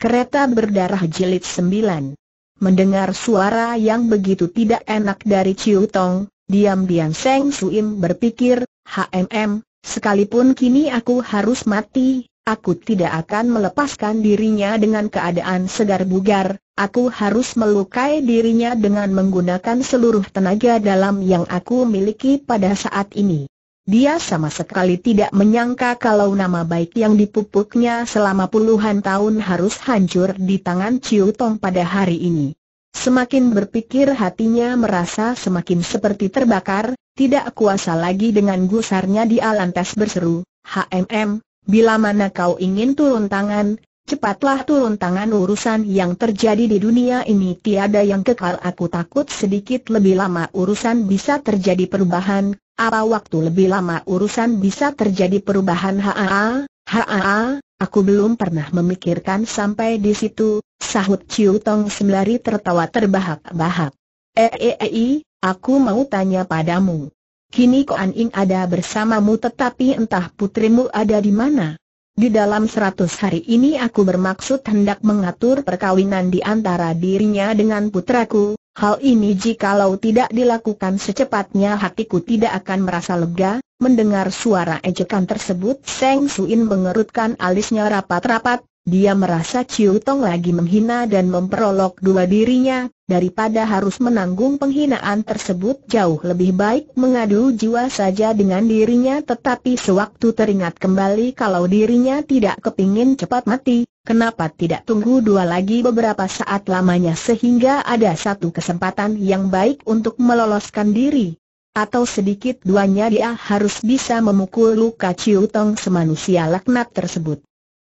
Kereta berdarah jilid 9. Mendengar suara yang begitu tidak enak dari Ciu Tong, diam-diam Seng Suim berpikir, HMM, sekalipun kini aku harus mati, aku tidak akan melepaskan dirinya dengan keadaan segar bugar, aku harus melukai dirinya dengan menggunakan seluruh tenaga dalam yang aku miliki pada saat ini. Dia sama sekali tidak menyangka kalau nama baik yang dipupuknya selama puluhan tahun harus hancur di tangan Ciu Tong pada hari ini. Semakin berpikir hatinya merasa semakin seperti terbakar, tidak kuasa lagi dengan gusarnya di lantas berseru, HMM, bila mana kau ingin turun tangan, cepatlah turun tangan urusan yang terjadi di dunia ini tiada yang kekal aku takut sedikit lebih lama urusan bisa terjadi perubahan, apa waktu lebih lama urusan bisa terjadi perubahan haa, haa, aku belum pernah memikirkan sampai di situ, sahut Ciu Tong sembari tertawa terbahak-bahak. Ee, eh, eh, eh, aku mau tanya padamu. Kini Koan Ing ada bersamamu tetapi entah putrimu ada di mana. Di dalam seratus hari ini aku bermaksud hendak mengatur perkawinan di antara dirinya dengan putraku, Hal ini jikalau tidak dilakukan secepatnya hatiku tidak akan merasa lega, mendengar suara ejekan tersebut Seng Suin mengerutkan alisnya rapat-rapat, dia merasa Ciu Tong lagi menghina dan memperolok dua dirinya, daripada harus menanggung penghinaan tersebut jauh lebih baik mengadu jiwa saja dengan dirinya tetapi sewaktu teringat kembali kalau dirinya tidak kepingin cepat mati, kenapa tidak tunggu dua lagi beberapa saat lamanya sehingga ada satu kesempatan yang baik untuk meloloskan diri. Atau sedikit duanya dia harus bisa memukul luka Ciu Tong semanusia laknat tersebut.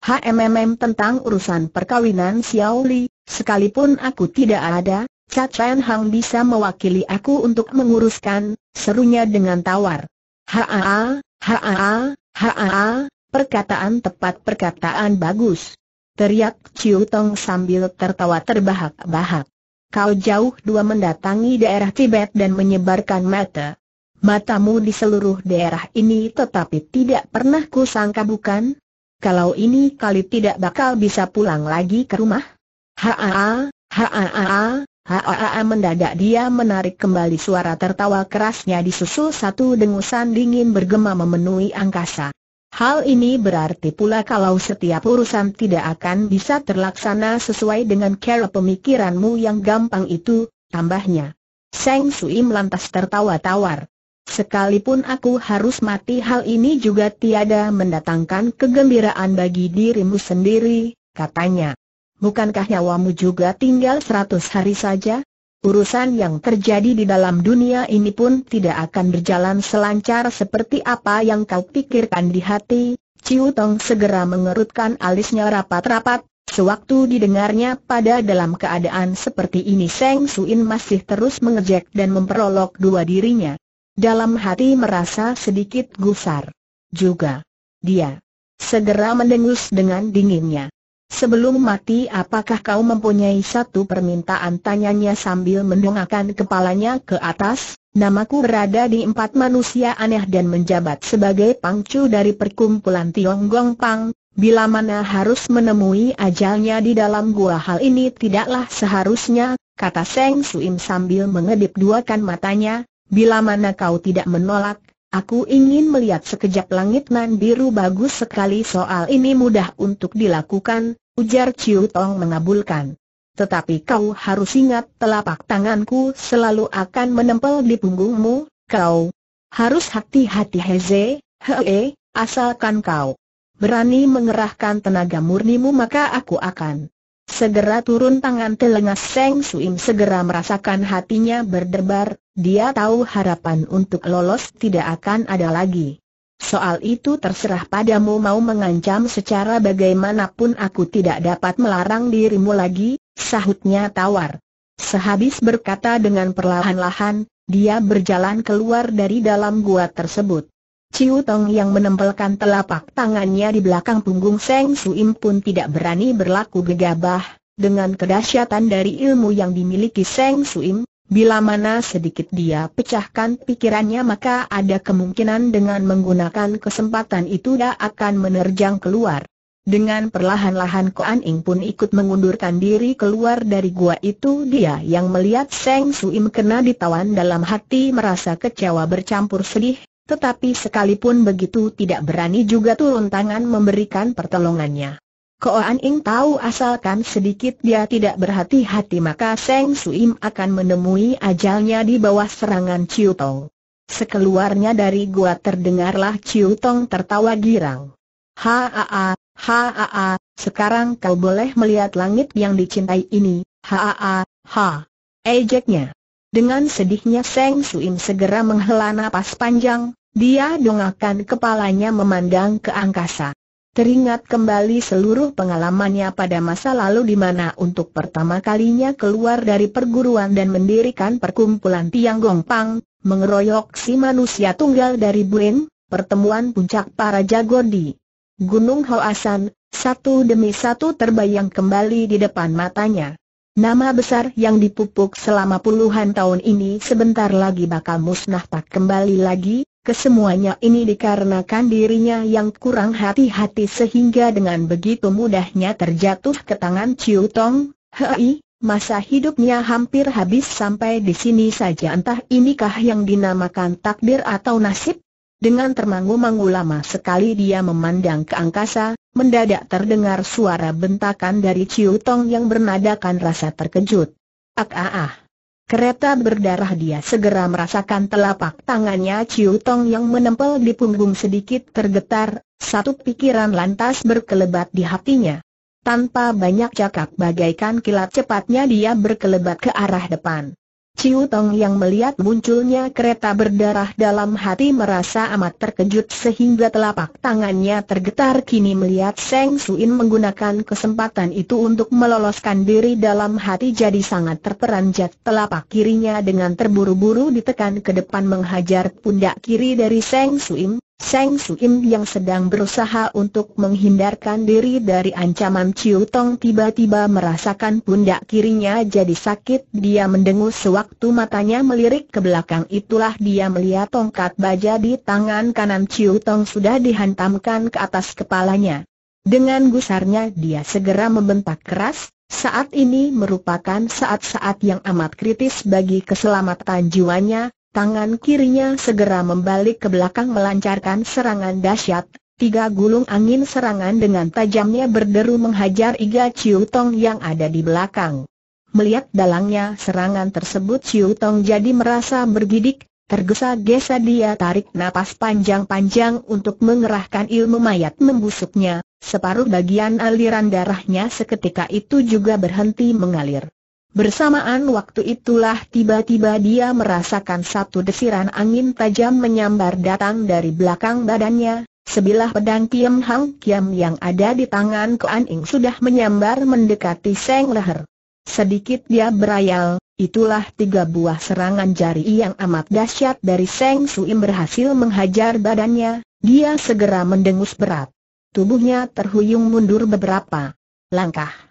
HMMM tentang urusan perkawinan Xiao Li, sekalipun aku tidak ada, Cha Chen Hang bisa mewakili aku untuk menguruskan, serunya dengan tawar. Haa, haa, haa, perkataan tepat perkataan bagus. Teriak Chiu Tong sambil tertawa terbahak-bahak. Kau jauh dua mendatangi daerah Tibet dan menyebarkan mata. Matamu di seluruh daerah ini tetapi tidak pernah kusangka bukan? kalau ini kali tidak bakal bisa pulang lagi ke rumah. Haa, haa, haa, mendadak dia menarik kembali suara tertawa kerasnya disusul satu dengusan dingin bergema memenuhi angkasa. Hal ini berarti pula kalau setiap urusan tidak akan bisa terlaksana sesuai dengan cara pemikiranmu yang gampang itu, tambahnya. Seng Sui lantas tertawa tawar. Sekalipun aku harus mati hal ini juga tiada mendatangkan kegembiraan bagi dirimu sendiri, katanya. Bukankah nyawamu juga tinggal seratus hari saja? Urusan yang terjadi di dalam dunia ini pun tidak akan berjalan selancar seperti apa yang kau pikirkan di hati. Ciu Tong segera mengerutkan alisnya rapat-rapat, Sewaktu didengarnya pada dalam keadaan seperti ini Seng Suin masih terus mengejek dan memperolok dua dirinya. Dalam hati merasa sedikit gusar. Juga. Dia. Segera mendengus dengan dinginnya. Sebelum mati apakah kau mempunyai satu permintaan tanyanya sambil mendongakkan kepalanya ke atas? Namaku berada di empat manusia aneh dan menjabat sebagai pangcu dari perkumpulan Gong Pang, Bila mana harus menemui ajalnya di dalam gua hal ini tidaklah seharusnya, kata Seng Suim sambil mengedip duakan matanya, Bila mana kau tidak menolak, aku ingin melihat sekejap langit nan biru bagus sekali soal ini mudah untuk dilakukan, ujar Ciu Tong mengabulkan. Tetapi kau harus ingat telapak tanganku selalu akan menempel di punggungmu, kau harus hati-hati Heze, hee, asalkan kau berani mengerahkan tenaga murnimu maka aku akan Segera turun tangan telengas Seng Suim segera merasakan hatinya berdebar, dia tahu harapan untuk lolos tidak akan ada lagi. Soal itu terserah padamu mau mengancam secara bagaimanapun aku tidak dapat melarang dirimu lagi, sahutnya tawar. Sehabis berkata dengan perlahan-lahan, dia berjalan keluar dari dalam gua tersebut. Ciu Tong yang menempelkan telapak tangannya di belakang punggung Seng Suim pun tidak berani berlaku gegabah, dengan kedahsyatan dari ilmu yang dimiliki Seng Suim, bila mana sedikit dia pecahkan pikirannya maka ada kemungkinan dengan menggunakan kesempatan itu dia akan menerjang keluar. Dengan perlahan-lahan Koan Ing pun ikut mengundurkan diri keluar dari gua itu dia yang melihat Seng Suim kena ditawan dalam hati merasa kecewa bercampur sedih, tetapi sekalipun begitu tidak berani juga turun tangan memberikan pertolongannya. Koan Ing tahu asalkan sedikit dia tidak berhati-hati maka Seng Suim akan menemui ajalnya di bawah serangan Ciu Tong. Sekeluarnya dari gua terdengarlah Ciu Tong tertawa girang. Haa, haa, sekarang kau boleh melihat langit yang dicintai ini, haa, ha, ejeknya. Dengan sedihnya Seng Suim segera menghela napas panjang, dia dongakan kepalanya memandang ke angkasa. Teringat kembali seluruh pengalamannya pada masa lalu di mana untuk pertama kalinya keluar dari perguruan dan mendirikan perkumpulan Tiang Gongpang, mengeroyok si manusia tunggal dari Buin, pertemuan puncak para jago di Gunung Hoasan, satu demi satu terbayang kembali di depan matanya. Nama besar yang dipupuk selama puluhan tahun ini sebentar lagi bakal musnah tak kembali lagi, Kesemuanya ini dikarenakan dirinya yang kurang hati-hati sehingga dengan begitu mudahnya terjatuh ke tangan Ciu Tong, Hei, masa hidupnya hampir habis sampai di sini saja entah inikah yang dinamakan takdir atau nasib? Dengan termangu-mangu lama sekali dia memandang ke angkasa, mendadak terdengar suara bentakan dari Ciu Tong yang bernadakan rasa terkejut. Ak ah ah. Kereta berdarah dia segera merasakan telapak tangannya Ciu Tong yang menempel di punggung sedikit tergetar, satu pikiran lantas berkelebat di hatinya. Tanpa banyak cakap bagaikan kilat cepatnya dia berkelebat ke arah depan. Ciu Tong yang melihat munculnya kereta berdarah dalam hati merasa amat terkejut sehingga telapak tangannya tergetar kini melihat Seng Suin menggunakan kesempatan itu untuk meloloskan diri dalam hati jadi sangat terperanjat telapak kirinya dengan terburu-buru ditekan ke depan menghajar pundak kiri dari Seng Suin Seng Suim yang sedang berusaha untuk menghindarkan diri dari ancaman Ciu Tong tiba-tiba merasakan pundak kirinya jadi sakit Dia mendengus sewaktu matanya melirik ke belakang Itulah dia melihat tongkat baja di tangan kanan Ciu Tong sudah dihantamkan ke atas kepalanya Dengan gusarnya dia segera membentak keras Saat ini merupakan saat-saat yang amat kritis bagi keselamatan jiwanya Tangan kirinya segera membalik ke belakang melancarkan serangan dahsyat. Tiga gulung angin serangan dengan tajamnya berderu menghajar Iga Chiu Tong yang ada di belakang. Melihat dalangnya serangan tersebut Chiu Tong jadi merasa bergidik, tergesa-gesa dia tarik napas panjang-panjang untuk mengerahkan ilmu mayat membusuknya, separuh bagian aliran darahnya seketika itu juga berhenti mengalir. Bersamaan waktu itulah tiba-tiba dia merasakan satu desiran angin tajam menyambar datang dari belakang badannya, sebilah pedang Kiam Hang Kiam yang ada di tangan Kuan Ing sudah menyambar mendekati Seng Leher. Sedikit dia berayal, itulah tiga buah serangan jari yang amat dahsyat dari Seng Suim berhasil menghajar badannya, dia segera mendengus berat. Tubuhnya terhuyung mundur beberapa langkah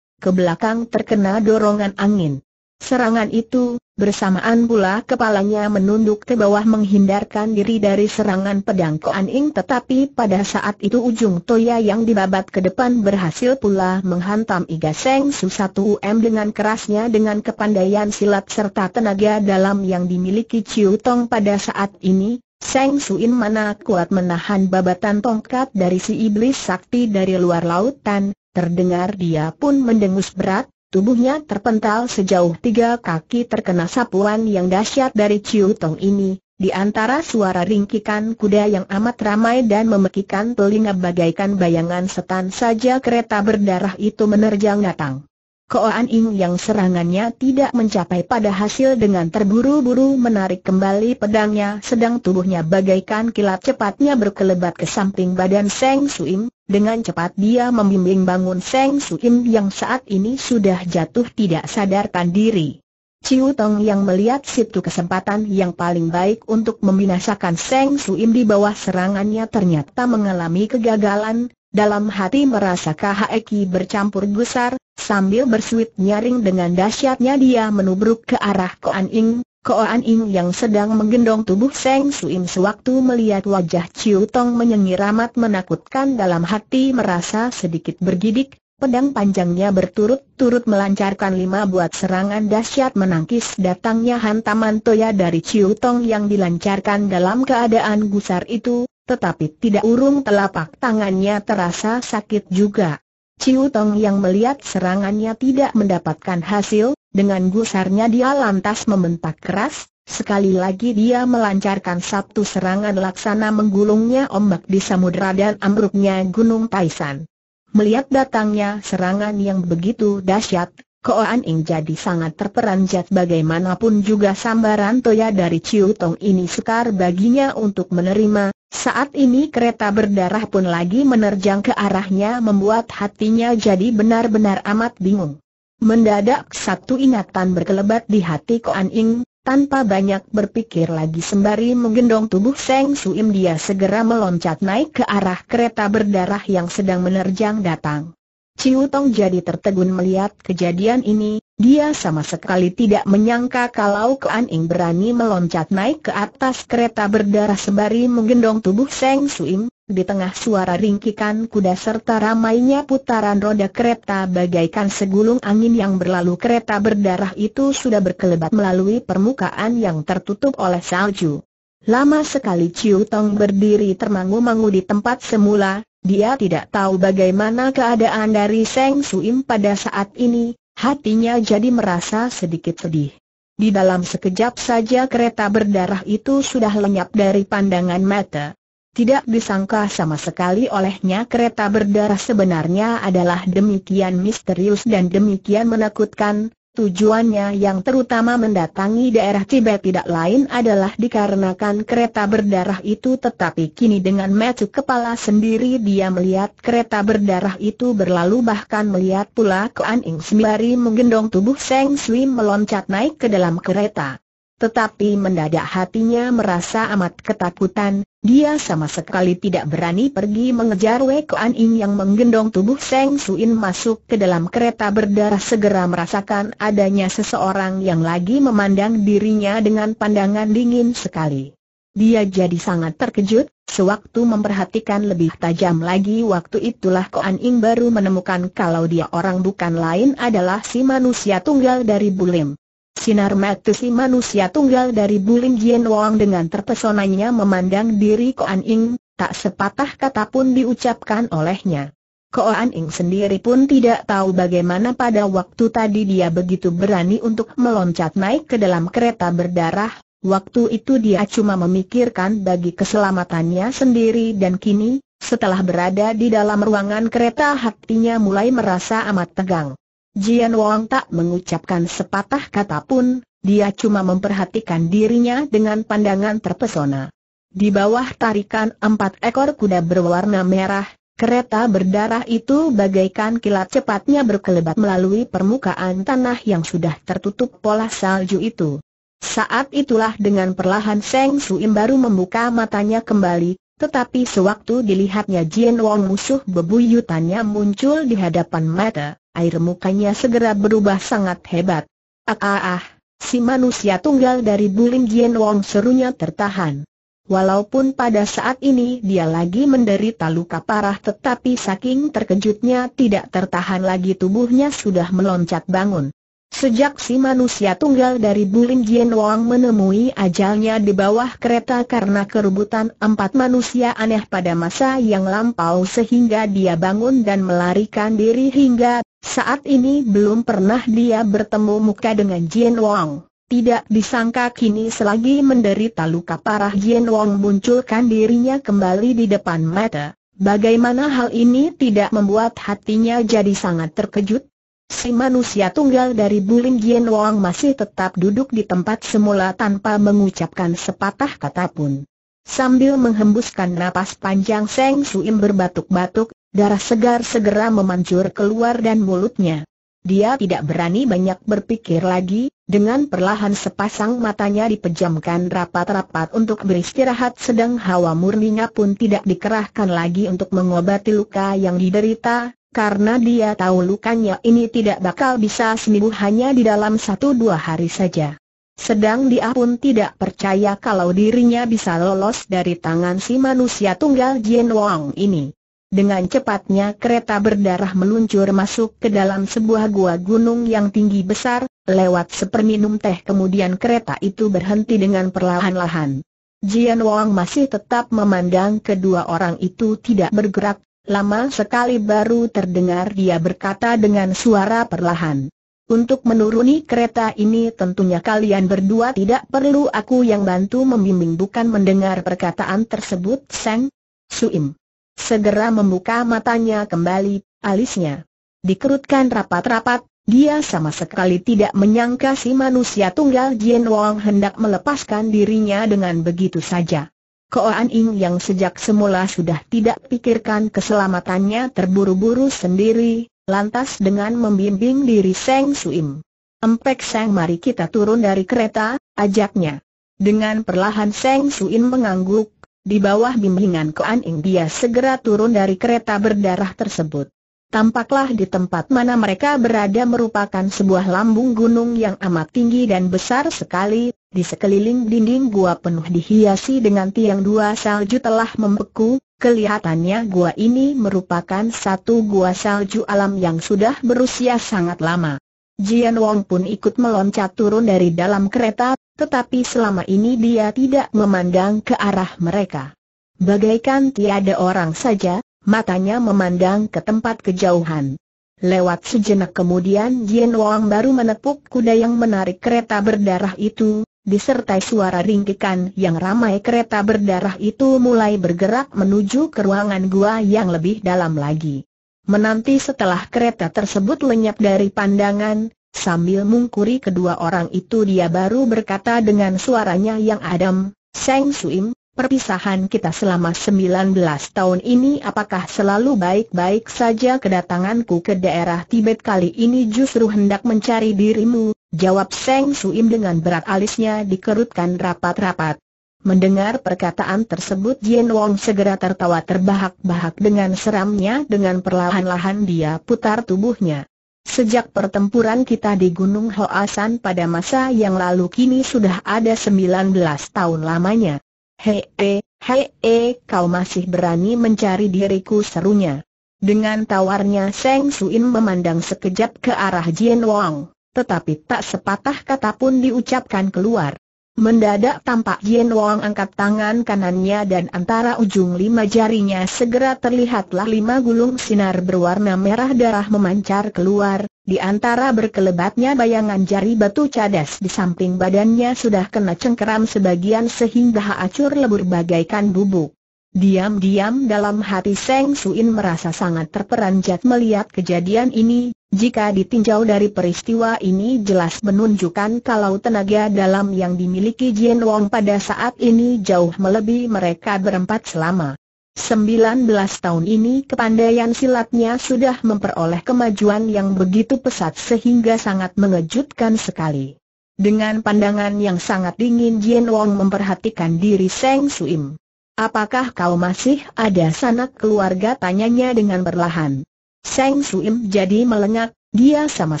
ke belakang terkena dorongan angin. Serangan itu, bersamaan pula kepalanya menunduk ke bawah menghindarkan diri dari serangan pedang Koaning Ing tetapi pada saat itu ujung toya yang dibabat ke depan berhasil pula menghantam Iga Seng Su 1 um dengan kerasnya dengan kepandaian silat serta tenaga dalam yang dimiliki Chiu Tong pada saat ini, Seng Suin mana kuat menahan babatan tongkat dari si iblis sakti dari luar lautan, Terdengar dia pun mendengus berat, tubuhnya terpental sejauh tiga kaki terkena sapuan yang dahsyat dari Ciu Tong ini, di antara suara ringkikan kuda yang amat ramai dan memekikan telinga bagaikan bayangan setan saja kereta berdarah itu menerjang datang. Koan Ing yang serangannya tidak mencapai pada hasil dengan terburu-buru menarik kembali pedangnya sedang tubuhnya bagaikan kilat cepatnya berkelebat ke samping badan Seng Suim, dengan cepat dia membimbing bangun Seng Suim yang saat ini sudah jatuh tidak sadarkan diri. Ciu Tong yang melihat situ kesempatan yang paling baik untuk membinasakan Seng Suim di bawah serangannya ternyata mengalami kegagalan, dalam hati merasa Kheki bercampur gusar, sambil bersuit nyaring dengan dahsyatnya dia menubruk ke arah Koan Ing, Koan Im yang sedang menggendong tubuh Seng Suim sewaktu melihat wajah Chiu Tong menyengir amat menakutkan dalam hati merasa sedikit bergidik, pedang panjangnya berturut-turut melancarkan lima buat serangan dahsyat menangkis datangnya hantaman toya dari Chiu Tong yang dilancarkan dalam keadaan gusar itu, tetapi tidak urung telapak tangannya terasa sakit juga. Chiu Tong yang melihat serangannya tidak mendapatkan hasil, dengan gusarnya dia lantas membentak keras, sekali lagi dia melancarkan satu serangan laksana menggulungnya ombak di samudera dan ambruknya gunung Taisan. Melihat datangnya serangan yang begitu dahsyat, Koan Ing jadi sangat terperanjat bagaimanapun juga sambaran toya dari Ciu Tong ini sekar baginya untuk menerima, saat ini kereta berdarah pun lagi menerjang ke arahnya membuat hatinya jadi benar-benar amat bingung. Mendadak satu ingatan berkelebat di hati Koan Ing, tanpa banyak berpikir lagi sembari menggendong tubuh Seng Suim dia segera meloncat naik ke arah kereta berdarah yang sedang menerjang datang. Ciu Tong jadi tertegun melihat kejadian ini, dia sama sekali tidak menyangka kalau An Ing berani meloncat naik ke atas kereta berdarah sembari menggendong tubuh Seng Suim, di tengah suara ringkikan kuda serta ramainya putaran roda kereta bagaikan segulung angin yang berlalu kereta berdarah itu sudah berkelebat melalui permukaan yang tertutup oleh salju. Lama sekali Chiu Tong berdiri termangu-mangu di tempat semula, dia tidak tahu bagaimana keadaan dari Seng Suim pada saat ini, hatinya jadi merasa sedikit sedih. Di dalam sekejap saja kereta berdarah itu sudah lenyap dari pandangan mata. Tidak disangka sama sekali olehnya kereta berdarah sebenarnya adalah demikian misterius dan demikian menakutkan, tujuannya yang terutama mendatangi daerah Tibet tidak lain adalah dikarenakan kereta berdarah itu tetapi kini dengan mecuk kepala sendiri dia melihat kereta berdarah itu berlalu bahkan melihat pula Kuan Ing sembari menggendong tubuh Seng Sui meloncat naik ke dalam kereta. Tetapi mendadak hatinya merasa amat ketakutan, dia sama sekali tidak berani pergi mengejar Wei Kuan Ying yang menggendong tubuh Seng Suin masuk ke dalam kereta berdarah segera merasakan adanya seseorang yang lagi memandang dirinya dengan pandangan dingin sekali. Dia jadi sangat terkejut, sewaktu memperhatikan lebih tajam lagi waktu itulah Koan Ing baru menemukan kalau dia orang bukan lain adalah si manusia tunggal dari Bulim. Sinar mata si manusia tunggal dari Bulim Jian Wang dengan terpesonanya memandang diri Koan Ing, tak sepatah kata pun diucapkan olehnya. Koan Ing sendiri pun tidak tahu bagaimana pada waktu tadi dia begitu berani untuk meloncat naik ke dalam kereta berdarah, waktu itu dia cuma memikirkan bagi keselamatannya sendiri dan kini, setelah berada di dalam ruangan kereta hatinya mulai merasa amat tegang. Jian Wang tak mengucapkan sepatah kata pun, dia cuma memperhatikan dirinya dengan pandangan terpesona. Di bawah tarikan empat ekor kuda berwarna merah, kereta berdarah itu bagaikan kilat cepatnya berkelebat melalui permukaan tanah yang sudah tertutup pola salju itu. Saat itulah dengan perlahan Seng Suim baru membuka matanya kembali, tetapi sewaktu dilihatnya Jian Wang musuh bebuyutannya muncul di hadapan mata air mukanya segera berubah sangat hebat. Ah ah ah, si manusia tunggal dari Bulim Jian Wong serunya tertahan. Walaupun pada saat ini dia lagi menderita luka parah tetapi saking terkejutnya tidak tertahan lagi tubuhnya sudah meloncat bangun. Sejak si manusia tunggal dari Bulim Jian Wang menemui ajalnya di bawah kereta karena kerubutan empat manusia aneh pada masa yang lampau sehingga dia bangun dan melarikan diri hingga saat ini belum pernah dia bertemu muka dengan Jian Wang. Tidak disangka kini selagi menderita luka parah Jian Wang munculkan dirinya kembali di depan mata. Bagaimana hal ini tidak membuat hatinya jadi sangat terkejut? Si manusia tunggal dari Buling Jian Wang masih tetap duduk di tempat semula tanpa mengucapkan sepatah kata pun. Sambil menghembuskan napas panjang Seng Suim berbatuk-batuk, Darah segar segera memancur keluar dan mulutnya. Dia tidak berani banyak berpikir lagi, dengan perlahan sepasang matanya dipejamkan rapat-rapat untuk beristirahat sedang hawa murninya pun tidak dikerahkan lagi untuk mengobati luka yang diderita, karena dia tahu lukanya ini tidak bakal bisa sembuh hanya di dalam satu dua hari saja. Sedang dia pun tidak percaya kalau dirinya bisa lolos dari tangan si manusia tunggal Jian Wang ini. Dengan cepatnya kereta berdarah meluncur masuk ke dalam sebuah gua gunung yang tinggi besar, lewat seperminum teh kemudian kereta itu berhenti dengan perlahan-lahan. Jian Wang masih tetap memandang kedua orang itu tidak bergerak, lama sekali baru terdengar dia berkata dengan suara perlahan. Untuk menuruni kereta ini tentunya kalian berdua tidak perlu aku yang bantu membimbing bukan mendengar perkataan tersebut Seng Suim. Segera membuka matanya kembali, alisnya dikerutkan rapat-rapat, dia sama sekali tidak menyangka si manusia tunggal Jian Wang hendak melepaskan dirinya dengan begitu saja. Koan Ing yang sejak semula sudah tidak pikirkan keselamatannya terburu-buru sendiri, lantas dengan membimbing diri Seng Suim. Empek Seng mari kita turun dari kereta, ajaknya. Dengan perlahan Seng Suim mengangguk, di bawah bimbingan Koan Ing dia segera turun dari kereta berdarah tersebut. Tampaklah di tempat mana mereka berada merupakan sebuah lambung gunung yang amat tinggi dan besar sekali, di sekeliling dinding gua penuh dihiasi dengan tiang dua salju telah membeku, kelihatannya gua ini merupakan satu gua salju alam yang sudah berusia sangat lama. Jian Wong pun ikut meloncat turun dari dalam kereta, tetapi selama ini dia tidak memandang ke arah mereka. Bagaikan tiada orang saja, matanya memandang ke tempat kejauhan. Lewat sejenak kemudian Jian Wong baru menepuk kuda yang menarik kereta berdarah itu, disertai suara ringkikan yang ramai kereta berdarah itu mulai bergerak menuju ke ruangan gua yang lebih dalam lagi. Menanti setelah kereta tersebut lenyap dari pandangan, sambil mungkuri kedua orang itu dia baru berkata dengan suaranya yang adem, Seng Suim, perpisahan kita selama 19 tahun ini apakah selalu baik-baik saja kedatanganku ke daerah Tibet kali ini justru hendak mencari dirimu, jawab Seng Suim dengan berat alisnya dikerutkan rapat-rapat. Mendengar perkataan tersebut Jian Wong segera tertawa terbahak-bahak dengan seramnya dengan perlahan-lahan dia putar tubuhnya. Sejak pertempuran kita di Gunung Hoasan pada masa yang lalu kini sudah ada 19 tahun lamanya. Hei, hei, hei, kau masih berani mencari diriku serunya. Dengan tawarnya Seng Suin memandang sekejap ke arah Jian Wong, tetapi tak sepatah kata pun diucapkan keluar. Mendadak tampak Yen Wong angkat tangan kanannya dan antara ujung lima jarinya segera terlihatlah lima gulung sinar berwarna merah darah memancar keluar, di antara berkelebatnya bayangan jari batu cadas di samping badannya sudah kena cengkeram sebagian sehingga acur lebur bagaikan bubuk. Diam-diam dalam hati Seng Suin merasa sangat terperanjat melihat kejadian ini, jika ditinjau dari peristiwa ini jelas menunjukkan kalau tenaga dalam yang dimiliki Jian Wong pada saat ini jauh melebihi mereka berempat selama 19 tahun ini kepandaian silatnya sudah memperoleh kemajuan yang begitu pesat sehingga sangat mengejutkan sekali. Dengan pandangan yang sangat dingin Jian Wong memperhatikan diri Seng Suim. Apakah kau masih ada sanak keluarga tanyanya dengan perlahan. Seng Suim jadi melengak, dia sama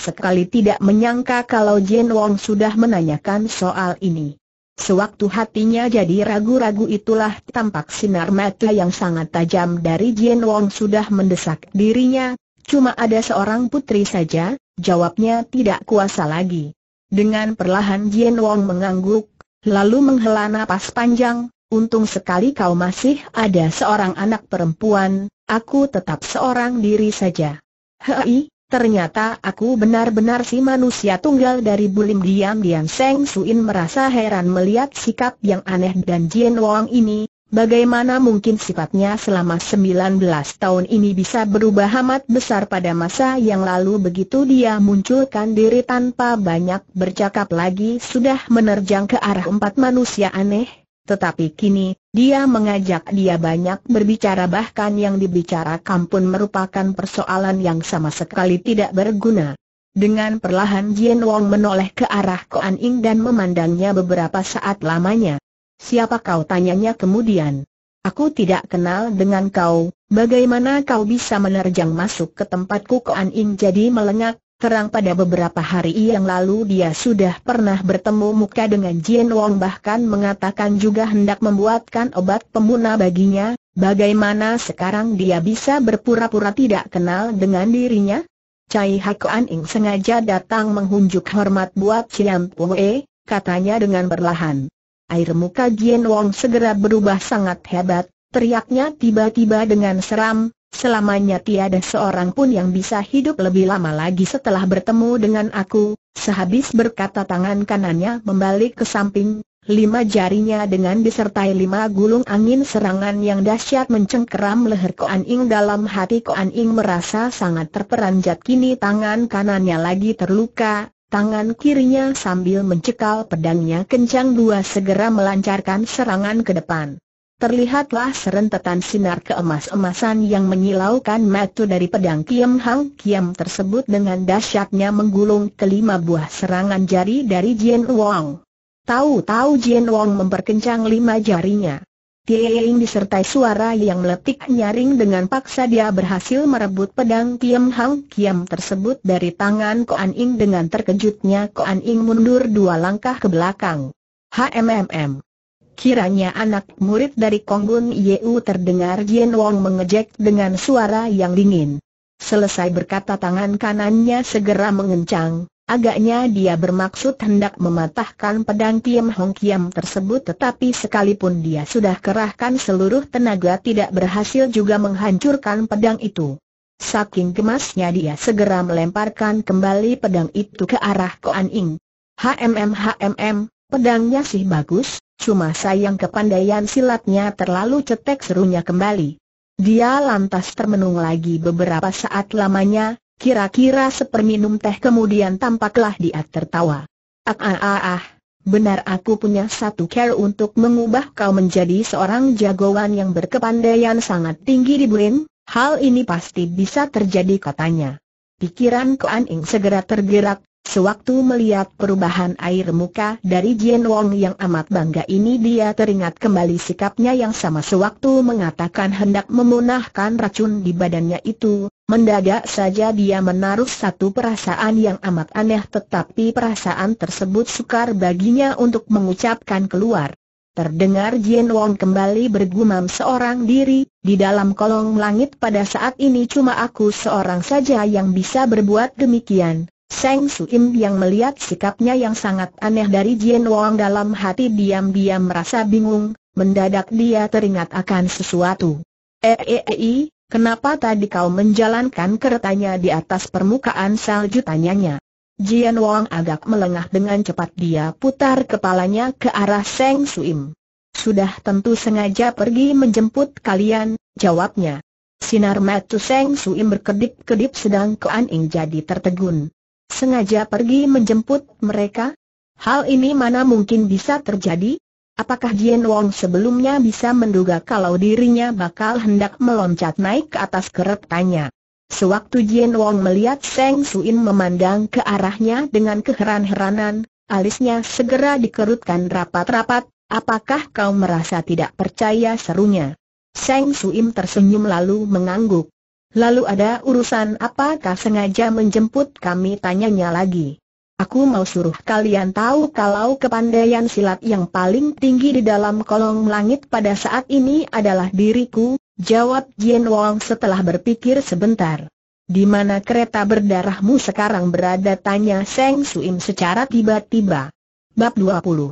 sekali tidak menyangka kalau Jin Wong sudah menanyakan soal ini. Sewaktu hatinya jadi ragu-ragu itulah tampak sinar mata yang sangat tajam dari Jin Wong sudah mendesak dirinya, cuma ada seorang putri saja, jawabnya tidak kuasa lagi. Dengan perlahan Jin Wong mengangguk, lalu menghela napas panjang, untung sekali kau masih ada seorang anak perempuan, Aku tetap seorang diri saja. Hei, ternyata aku benar-benar si manusia tunggal dari bulim diam-diam Seng Suin merasa heran melihat sikap yang aneh dan Jin Wang ini, Bagaimana mungkin sifatnya selama 19 tahun ini bisa berubah amat besar pada masa yang lalu begitu dia munculkan diri tanpa banyak bercakap lagi sudah menerjang ke arah empat manusia aneh, tetapi kini, dia mengajak dia banyak berbicara bahkan yang dibicarakan pun merupakan persoalan yang sama sekali tidak berguna. Dengan perlahan Jian Wong menoleh ke arah Koan Ing dan memandangnya beberapa saat lamanya. Siapa kau tanyanya kemudian? Aku tidak kenal dengan kau, bagaimana kau bisa menerjang masuk ke tempatku Koan Ing jadi melengak, Terang pada beberapa hari yang lalu dia sudah pernah bertemu muka dengan Jian Wong bahkan mengatakan juga hendak membuatkan obat pemuna baginya, bagaimana sekarang dia bisa berpura-pura tidak kenal dengan dirinya? Cai Hakuan Ing sengaja datang menghunjuk hormat buat Chiam Pue, katanya dengan perlahan. Air muka Jian Wong segera berubah sangat hebat, teriaknya tiba-tiba dengan seram, Selamanya tiada seorang pun yang bisa hidup lebih lama lagi setelah bertemu dengan aku, sehabis berkata tangan kanannya membalik ke samping, lima jarinya dengan disertai lima gulung angin serangan yang dahsyat mencengkeram leher Koan Ing dalam hati Koan Ing merasa sangat terperanjat kini tangan kanannya lagi terluka, tangan kirinya sambil mencekal pedangnya kencang dua segera melancarkan serangan ke depan terlihatlah serentetan sinar keemas-emasan yang menyilaukan matu dari pedang Kiam Hang Kiam tersebut dengan dahsyatnya menggulung kelima buah serangan jari dari Jian Wang. Tahu-tahu Jian Wang memperkencang lima jarinya. Tieing disertai suara yang meletik nyaring dengan paksa dia berhasil merebut pedang Kiam Hang Kiam tersebut dari tangan Koan Ing dengan terkejutnya Koan Ing mundur dua langkah ke belakang. HMMM Kiranya anak murid dari Konggun Yeu terdengar Jian Wong mengejek dengan suara yang dingin. Selesai berkata tangan kanannya segera mengencang, agaknya dia bermaksud hendak mematahkan pedang Tiam Hong Kiam tersebut tetapi sekalipun dia sudah kerahkan seluruh tenaga tidak berhasil juga menghancurkan pedang itu. Saking gemasnya dia segera melemparkan kembali pedang itu ke arah Koan Ing. HMM HMM, pedangnya sih bagus, Cuma sayang kepandaian silatnya terlalu cetek serunya kembali. Dia lantas termenung lagi beberapa saat lamanya, kira-kira seperminum teh kemudian tampaklah dia tertawa. Ah ah ah ah, benar aku punya satu care untuk mengubah kau menjadi seorang jagoan yang berkepandaian sangat tinggi di Buin, hal ini pasti bisa terjadi katanya. Pikiran Koan Ing segera tergerak, Sewaktu melihat perubahan air muka dari Jian Wong yang amat bangga ini dia teringat kembali sikapnya yang sama sewaktu mengatakan hendak memunahkan racun di badannya itu, mendadak saja dia menaruh satu perasaan yang amat aneh tetapi perasaan tersebut sukar baginya untuk mengucapkan keluar. Terdengar Jian Wong kembali bergumam seorang diri, di dalam kolong langit pada saat ini cuma aku seorang saja yang bisa berbuat demikian. Seng Suim yang melihat sikapnya yang sangat aneh dari Jian Wang dalam hati diam-diam merasa bingung, mendadak dia teringat akan sesuatu. Eei, eh, eh, eh, kenapa tadi kau menjalankan keretanya di atas permukaan salju tanyanya? Jian Wang agak melengah dengan cepat dia putar kepalanya ke arah Seng Suim. Sudah tentu sengaja pergi menjemput kalian, jawabnya. Sinar mata Seng Suim berkedip-kedip sedang Kuan Ing jadi tertegun sengaja pergi menjemput mereka? Hal ini mana mungkin bisa terjadi? Apakah Jian Wong sebelumnya bisa menduga kalau dirinya bakal hendak meloncat naik ke atas keretanya? Sewaktu Jian Wong melihat Seng Suin memandang ke arahnya dengan keheran-heranan, alisnya segera dikerutkan rapat-rapat, apakah kau merasa tidak percaya serunya? Seng Suim tersenyum lalu mengangguk. Lalu ada urusan apakah sengaja menjemput kami tanyanya lagi. Aku mau suruh kalian tahu kalau kepandaian silat yang paling tinggi di dalam kolong langit pada saat ini adalah diriku, jawab Jian Wang setelah berpikir sebentar. Di mana kereta berdarahmu sekarang berada tanya Seng Suim secara tiba-tiba. Bab 20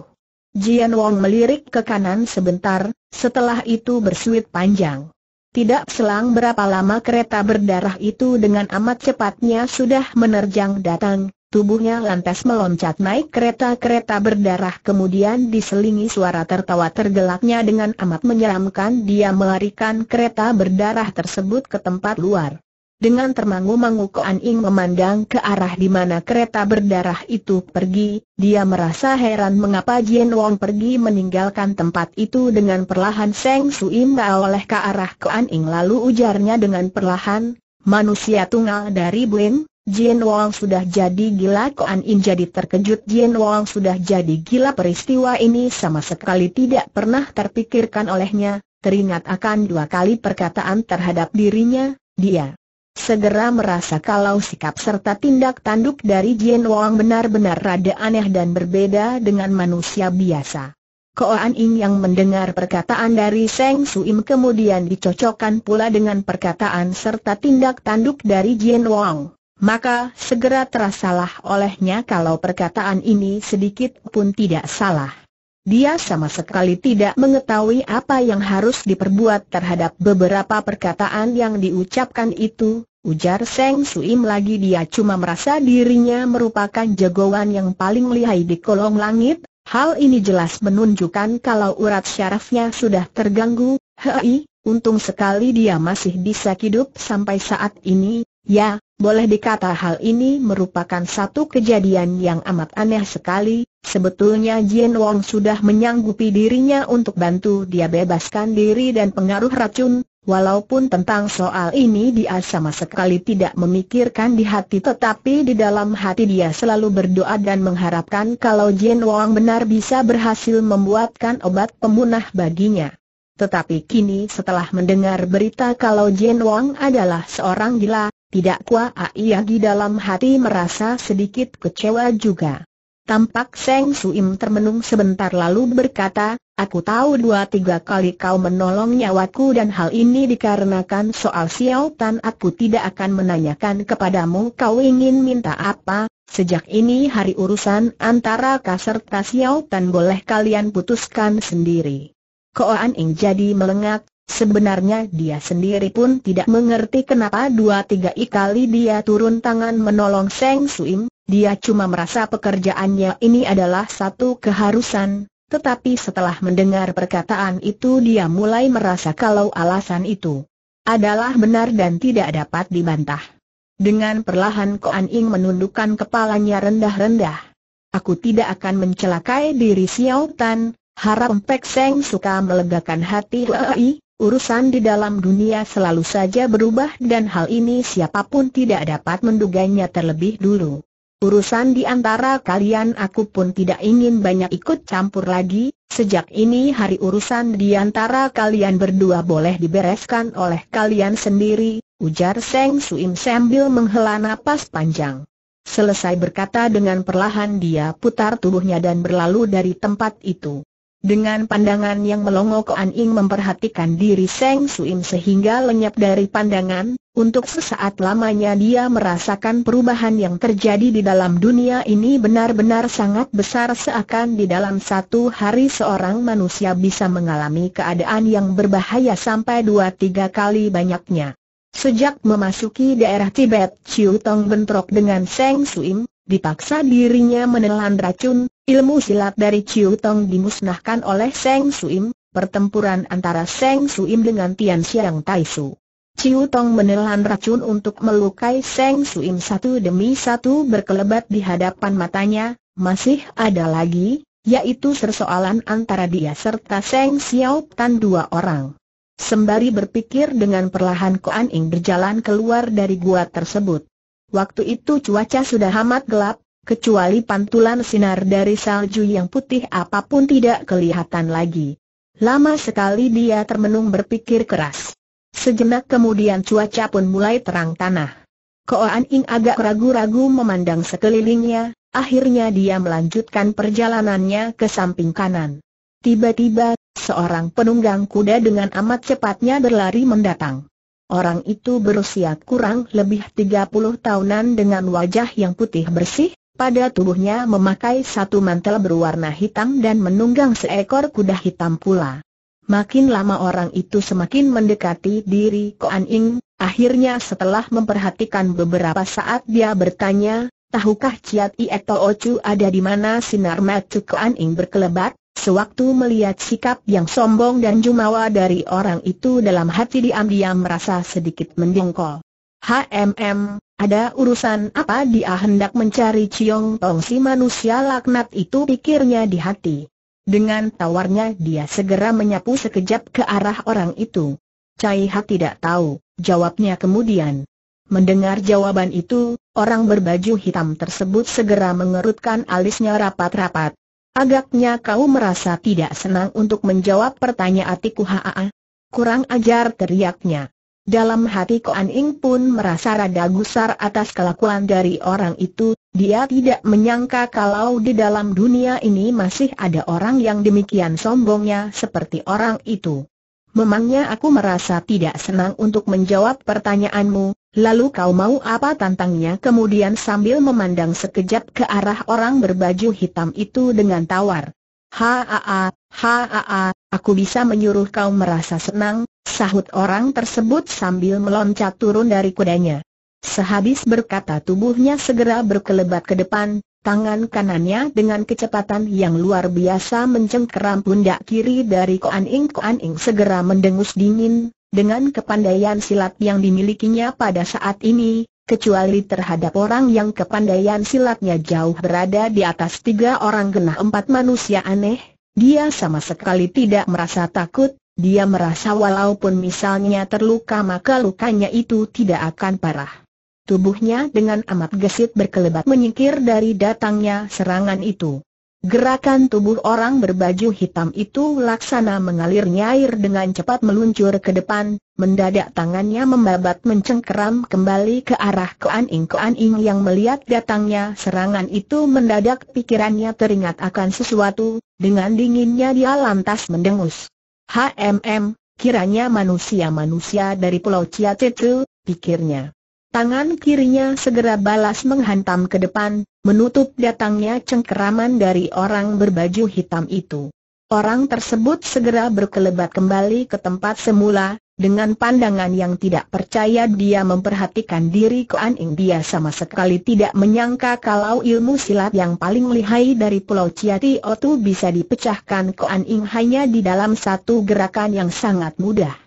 Jian Wong melirik ke kanan sebentar, setelah itu bersuit panjang. Tidak selang berapa lama kereta berdarah itu dengan amat cepatnya sudah menerjang datang, tubuhnya lantas meloncat naik kereta-kereta berdarah kemudian diselingi suara tertawa tergelaknya dengan amat menyeramkan dia melarikan kereta berdarah tersebut ke tempat luar. Dengan termangu-mangu Koan Ing memandang ke arah di mana kereta berdarah itu pergi, dia merasa heran mengapa Jian Wong pergi meninggalkan tempat itu dengan perlahan Seng Sui oleh ke arah Koan Ing lalu ujarnya dengan perlahan, manusia tunggal dari Wen, Jian Wong sudah jadi gila Koan Ing jadi terkejut Jian Wong sudah jadi gila peristiwa ini sama sekali tidak pernah terpikirkan olehnya, teringat akan dua kali perkataan terhadap dirinya, dia segera merasa kalau sikap serta tindak tanduk dari Jian Wang benar-benar rada aneh dan berbeda dengan manusia biasa. Koan Ing yang mendengar perkataan dari Seng Suim kemudian dicocokkan pula dengan perkataan serta tindak tanduk dari Jian Wang. Maka segera terasalah olehnya kalau perkataan ini sedikit pun tidak salah. Dia sama sekali tidak mengetahui apa yang harus diperbuat terhadap beberapa perkataan yang diucapkan itu, ujar Seng Suim lagi dia cuma merasa dirinya merupakan jagoan yang paling lihai di kolong langit, hal ini jelas menunjukkan kalau urat syarafnya sudah terganggu, hei, untung sekali dia masih bisa hidup sampai saat ini, ya, boleh dikata hal ini merupakan satu kejadian yang amat aneh sekali, sebetulnya Jin Wong sudah menyanggupi dirinya untuk bantu dia bebaskan diri dan pengaruh racun, walaupun tentang soal ini dia sama sekali tidak memikirkan di hati tetapi di dalam hati dia selalu berdoa dan mengharapkan kalau Jin Wong benar bisa berhasil membuatkan obat pemunah baginya. Tetapi kini setelah mendengar berita kalau Jin Wang adalah seorang gila, tidak kuah Aiyagi dalam hati merasa sedikit kecewa juga. Tampak Seng Suim termenung sebentar lalu berkata, Aku tahu dua tiga kali kau menolong nyawaku dan hal ini dikarenakan soal Xiao Tan aku tidak akan menanyakan kepadamu kau ingin minta apa, sejak ini hari urusan antara kasar Xiao Tan boleh kalian putuskan sendiri. Koan Ing jadi melengak, Sebenarnya dia sendiri pun tidak mengerti kenapa dua tiga kali dia turun tangan menolong Seng Suim, dia cuma merasa pekerjaannya ini adalah satu keharusan, tetapi setelah mendengar perkataan itu dia mulai merasa kalau alasan itu adalah benar dan tidak dapat dibantah. Dengan perlahan Koan Ing menundukkan kepalanya rendah-rendah. Aku tidak akan mencelakai diri Xiao Tan, harap Pek Seng suka melegakan hati Hei, urusan di dalam dunia selalu saja berubah dan hal ini siapapun tidak dapat menduganya terlebih dulu. Urusan di antara kalian aku pun tidak ingin banyak ikut campur lagi, sejak ini hari urusan di antara kalian berdua boleh dibereskan oleh kalian sendiri, ujar Seng Suim sambil menghela napas panjang. Selesai berkata dengan perlahan dia putar tubuhnya dan berlalu dari tempat itu. Dengan pandangan yang melongo Koan Ing memperhatikan diri Seng Suim sehingga lenyap dari pandangan, untuk sesaat lamanya dia merasakan perubahan yang terjadi di dalam dunia ini benar-benar sangat besar seakan di dalam satu hari seorang manusia bisa mengalami keadaan yang berbahaya sampai dua tiga kali banyaknya. Sejak memasuki daerah Tibet, Chiu Tong bentrok dengan Seng Suim, dipaksa dirinya menelan racun, Ilmu silat dari Chiu Tong dimusnahkan oleh Seng Suim, pertempuran antara Seng Suim dengan Tian Xiang Tai Su. Chiu Tong menelan racun untuk melukai Seng Suim satu demi satu berkelebat di hadapan matanya, masih ada lagi, yaitu persoalan antara dia serta Seng Xiao Tan dua orang. Sembari berpikir dengan perlahan Koan Ing berjalan keluar dari gua tersebut. Waktu itu cuaca sudah amat gelap, kecuali pantulan sinar dari salju yang putih apapun tidak kelihatan lagi. Lama sekali dia termenung berpikir keras. Sejenak kemudian cuaca pun mulai terang tanah. Koan Ing agak ragu-ragu memandang sekelilingnya, akhirnya dia melanjutkan perjalanannya ke samping kanan. Tiba-tiba, seorang penunggang kuda dengan amat cepatnya berlari mendatang. Orang itu berusia kurang lebih 30 tahunan dengan wajah yang putih bersih, pada tubuhnya memakai satu mantel berwarna hitam dan menunggang seekor kuda hitam pula. Makin lama orang itu semakin mendekati diri Koan Ing, akhirnya setelah memperhatikan beberapa saat dia bertanya, tahukah Ciat Ieto Ocu ada di mana sinar mata Koan Ing berkelebat? Sewaktu melihat sikap yang sombong dan jumawa dari orang itu dalam hati diam-diam merasa sedikit mendongkol. HMM, ada urusan apa dia hendak mencari Ciong Tong si manusia laknat itu pikirnya di hati. Dengan tawarnya dia segera menyapu sekejap ke arah orang itu. Cai Hak tidak tahu, jawabnya kemudian. Mendengar jawaban itu, orang berbaju hitam tersebut segera mengerutkan alisnya rapat-rapat. Agaknya kau merasa tidak senang untuk menjawab pertanyaan Tiku Haa. Kurang ajar teriaknya. Dalam hati Koan Ing pun merasa rada gusar atas kelakuan dari orang itu, dia tidak menyangka kalau di dalam dunia ini masih ada orang yang demikian sombongnya seperti orang itu. Memangnya aku merasa tidak senang untuk menjawab pertanyaanmu, lalu kau mau apa tantangnya kemudian sambil memandang sekejap ke arah orang berbaju hitam itu dengan tawar. Haa, haa, aku bisa menyuruh kau merasa senang, sahut orang tersebut sambil meloncat turun dari kudanya. Sehabis berkata tubuhnya segera berkelebat ke depan, tangan kanannya dengan kecepatan yang luar biasa mencengkeram pundak kiri dari Koan Ing. Koan Ing segera mendengus dingin, dengan kepandaian silat yang dimilikinya pada saat ini, kecuali terhadap orang yang kepandaian silatnya jauh berada di atas tiga orang genah empat manusia aneh, dia sama sekali tidak merasa takut, dia merasa walaupun misalnya terluka maka lukanya itu tidak akan parah. Tubuhnya dengan amat gesit berkelebat menyingkir dari datangnya serangan itu. Gerakan tubuh orang berbaju hitam itu laksana mengalir nyair dengan cepat meluncur ke depan, mendadak tangannya membabat mencengkeram kembali ke arah Koan Ing Koan Ing yang melihat datangnya serangan itu mendadak pikirannya teringat akan sesuatu, dengan dinginnya dia lantas mendengus. HMM, kiranya manusia-manusia dari Pulau Ciacetu, pikirnya. Tangan kirinya segera balas menghantam ke depan, menutup datangnya cengkeraman dari orang berbaju hitam itu. Orang tersebut segera berkelebat kembali ke tempat semula, dengan pandangan yang tidak percaya dia memperhatikan diri An Ing dia sama sekali tidak menyangka kalau ilmu silat yang paling lihai dari Pulau Ciati Otu bisa dipecahkan An Ing hanya di dalam satu gerakan yang sangat mudah.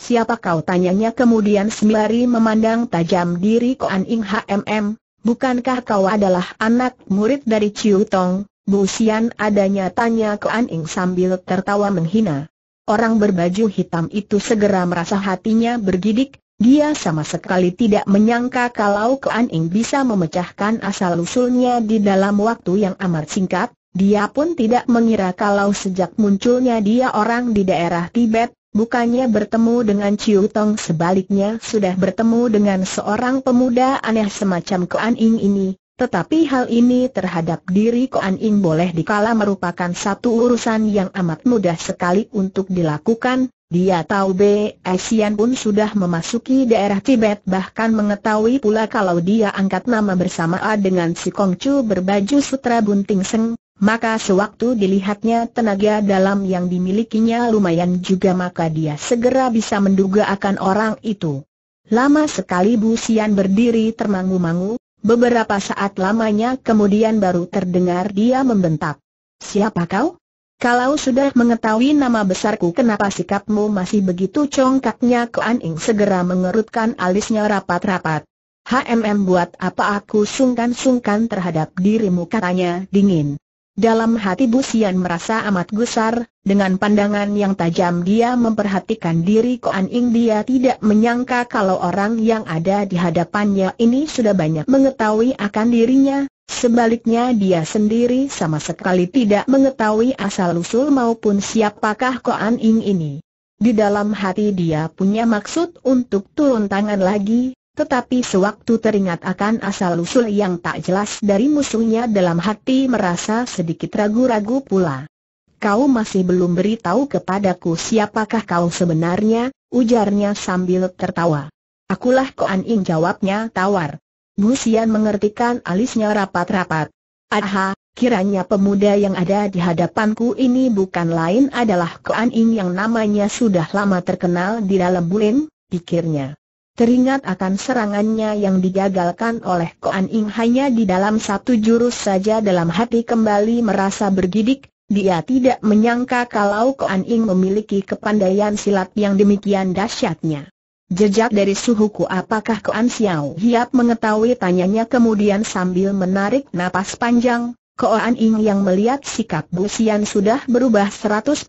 Siapa kau tanyanya kemudian sembari memandang tajam diri Koan Ing HMM, bukankah kau adalah anak murid dari Chiu Tong, Bu Sian adanya tanya Koan Ing sambil tertawa menghina. Orang berbaju hitam itu segera merasa hatinya bergidik, dia sama sekali tidak menyangka kalau Koan Ing bisa memecahkan asal-usulnya di dalam waktu yang amat singkat, dia pun tidak mengira kalau sejak munculnya dia orang di daerah Tibet, Bukannya bertemu dengan Chiu Tong sebaliknya sudah bertemu dengan seorang pemuda aneh semacam Koan Ing ini, tetapi hal ini terhadap diri Koan Ing boleh dikala merupakan satu urusan yang amat mudah sekali untuk dilakukan, dia tahu B. Asian pun sudah memasuki daerah Tibet bahkan mengetahui pula kalau dia angkat nama bersama A dengan si Chu berbaju sutra bunting seng, maka sewaktu dilihatnya tenaga dalam yang dimilikinya lumayan juga maka dia segera bisa menduga akan orang itu. Lama sekali Bu Sian berdiri termangu-mangu, beberapa saat lamanya kemudian baru terdengar dia membentak. Siapa kau? Kalau sudah mengetahui nama besarku kenapa sikapmu masih begitu congkaknya Kuan Ing segera mengerutkan alisnya rapat-rapat. HMM buat apa aku sungkan-sungkan terhadap dirimu katanya dingin. Dalam hati Busian merasa amat gusar, dengan pandangan yang tajam dia memperhatikan diri Koan Ing dia tidak menyangka kalau orang yang ada di hadapannya ini sudah banyak mengetahui akan dirinya, sebaliknya dia sendiri sama sekali tidak mengetahui asal-usul maupun siapakah Koan Ing ini. Di dalam hati dia punya maksud untuk turun tangan lagi, tetapi sewaktu teringat akan asal-usul yang tak jelas dari musuhnya dalam hati merasa sedikit ragu-ragu pula. Kau masih belum beritahu kepadaku siapakah kau sebenarnya, ujarnya sambil tertawa. Akulah Koan Ing jawabnya tawar. Bu Sian mengertikan alisnya rapat-rapat. Aha, kiranya pemuda yang ada di hadapanku ini bukan lain adalah Koan Ing yang namanya sudah lama terkenal di dalam bulim, pikirnya. Teringat akan serangannya yang digagalkan oleh Koan Ing hanya di dalam satu jurus saja dalam hati kembali merasa bergidik, dia tidak menyangka kalau Koan Ing memiliki kepandaian silat yang demikian dahsyatnya. Jejak dari suhuku apakah Koan Xiao Hiap mengetahui tanyanya kemudian sambil menarik napas panjang, Koan Ing yang melihat sikap Bu Sian sudah berubah 100%,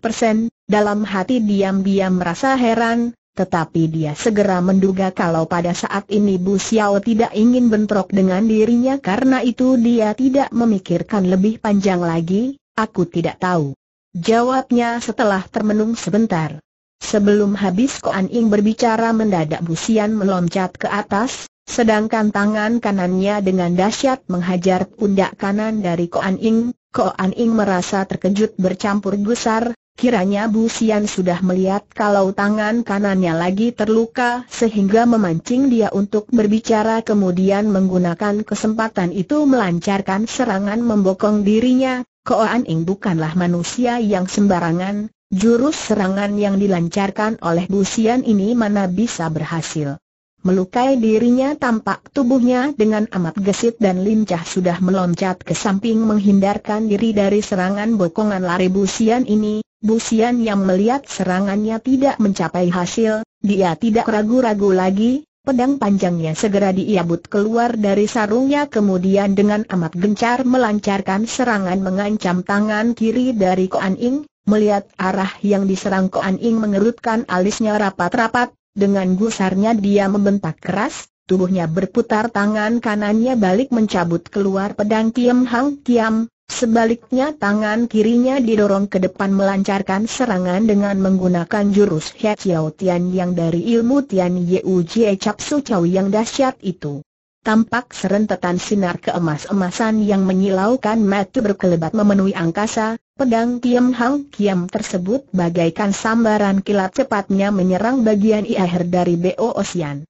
dalam hati diam-diam merasa heran, tetapi dia segera menduga kalau pada saat ini Bu Xiao tidak ingin bentrok dengan dirinya karena itu dia tidak memikirkan lebih panjang lagi, aku tidak tahu. Jawabnya setelah termenung sebentar. Sebelum habis Koan Ing berbicara mendadak Bu Xian meloncat ke atas, sedangkan tangan kanannya dengan dahsyat menghajar pundak kanan dari Koan Ing, Koan Ing merasa terkejut bercampur gusar, Kiranya Bu Sian sudah melihat kalau tangan kanannya lagi terluka sehingga memancing dia untuk berbicara kemudian menggunakan kesempatan itu melancarkan serangan membokong dirinya, Koan Ing bukanlah manusia yang sembarangan, jurus serangan yang dilancarkan oleh Bu Sian ini mana bisa berhasil. Melukai dirinya tampak tubuhnya dengan amat gesit dan lincah sudah meloncat ke samping menghindarkan diri dari serangan bokongan lari busian ini, Busian yang melihat serangannya tidak mencapai hasil, dia tidak ragu-ragu lagi, pedang panjangnya segera diiabut keluar dari sarungnya kemudian dengan amat gencar melancarkan serangan mengancam tangan kiri dari Koan Ing, melihat arah yang diserang Koan Ing mengerutkan alisnya rapat-rapat, dengan gusarnya dia membentak keras, tubuhnya berputar tangan kanannya balik mencabut keluar pedang Kiam Hang Kiam, Sebaliknya tangan kirinya didorong ke depan melancarkan serangan dengan menggunakan jurus He Chiao Tian yang dari ilmu Tian U Jie Chap Su Chau yang dahsyat itu. Tampak serentetan sinar keemas-emasan yang menyilaukan mata berkelebat memenuhi angkasa, pedang Kiam Hang Kiam tersebut bagaikan sambaran kilat cepatnya menyerang bagian iaher dari Bo Ocean.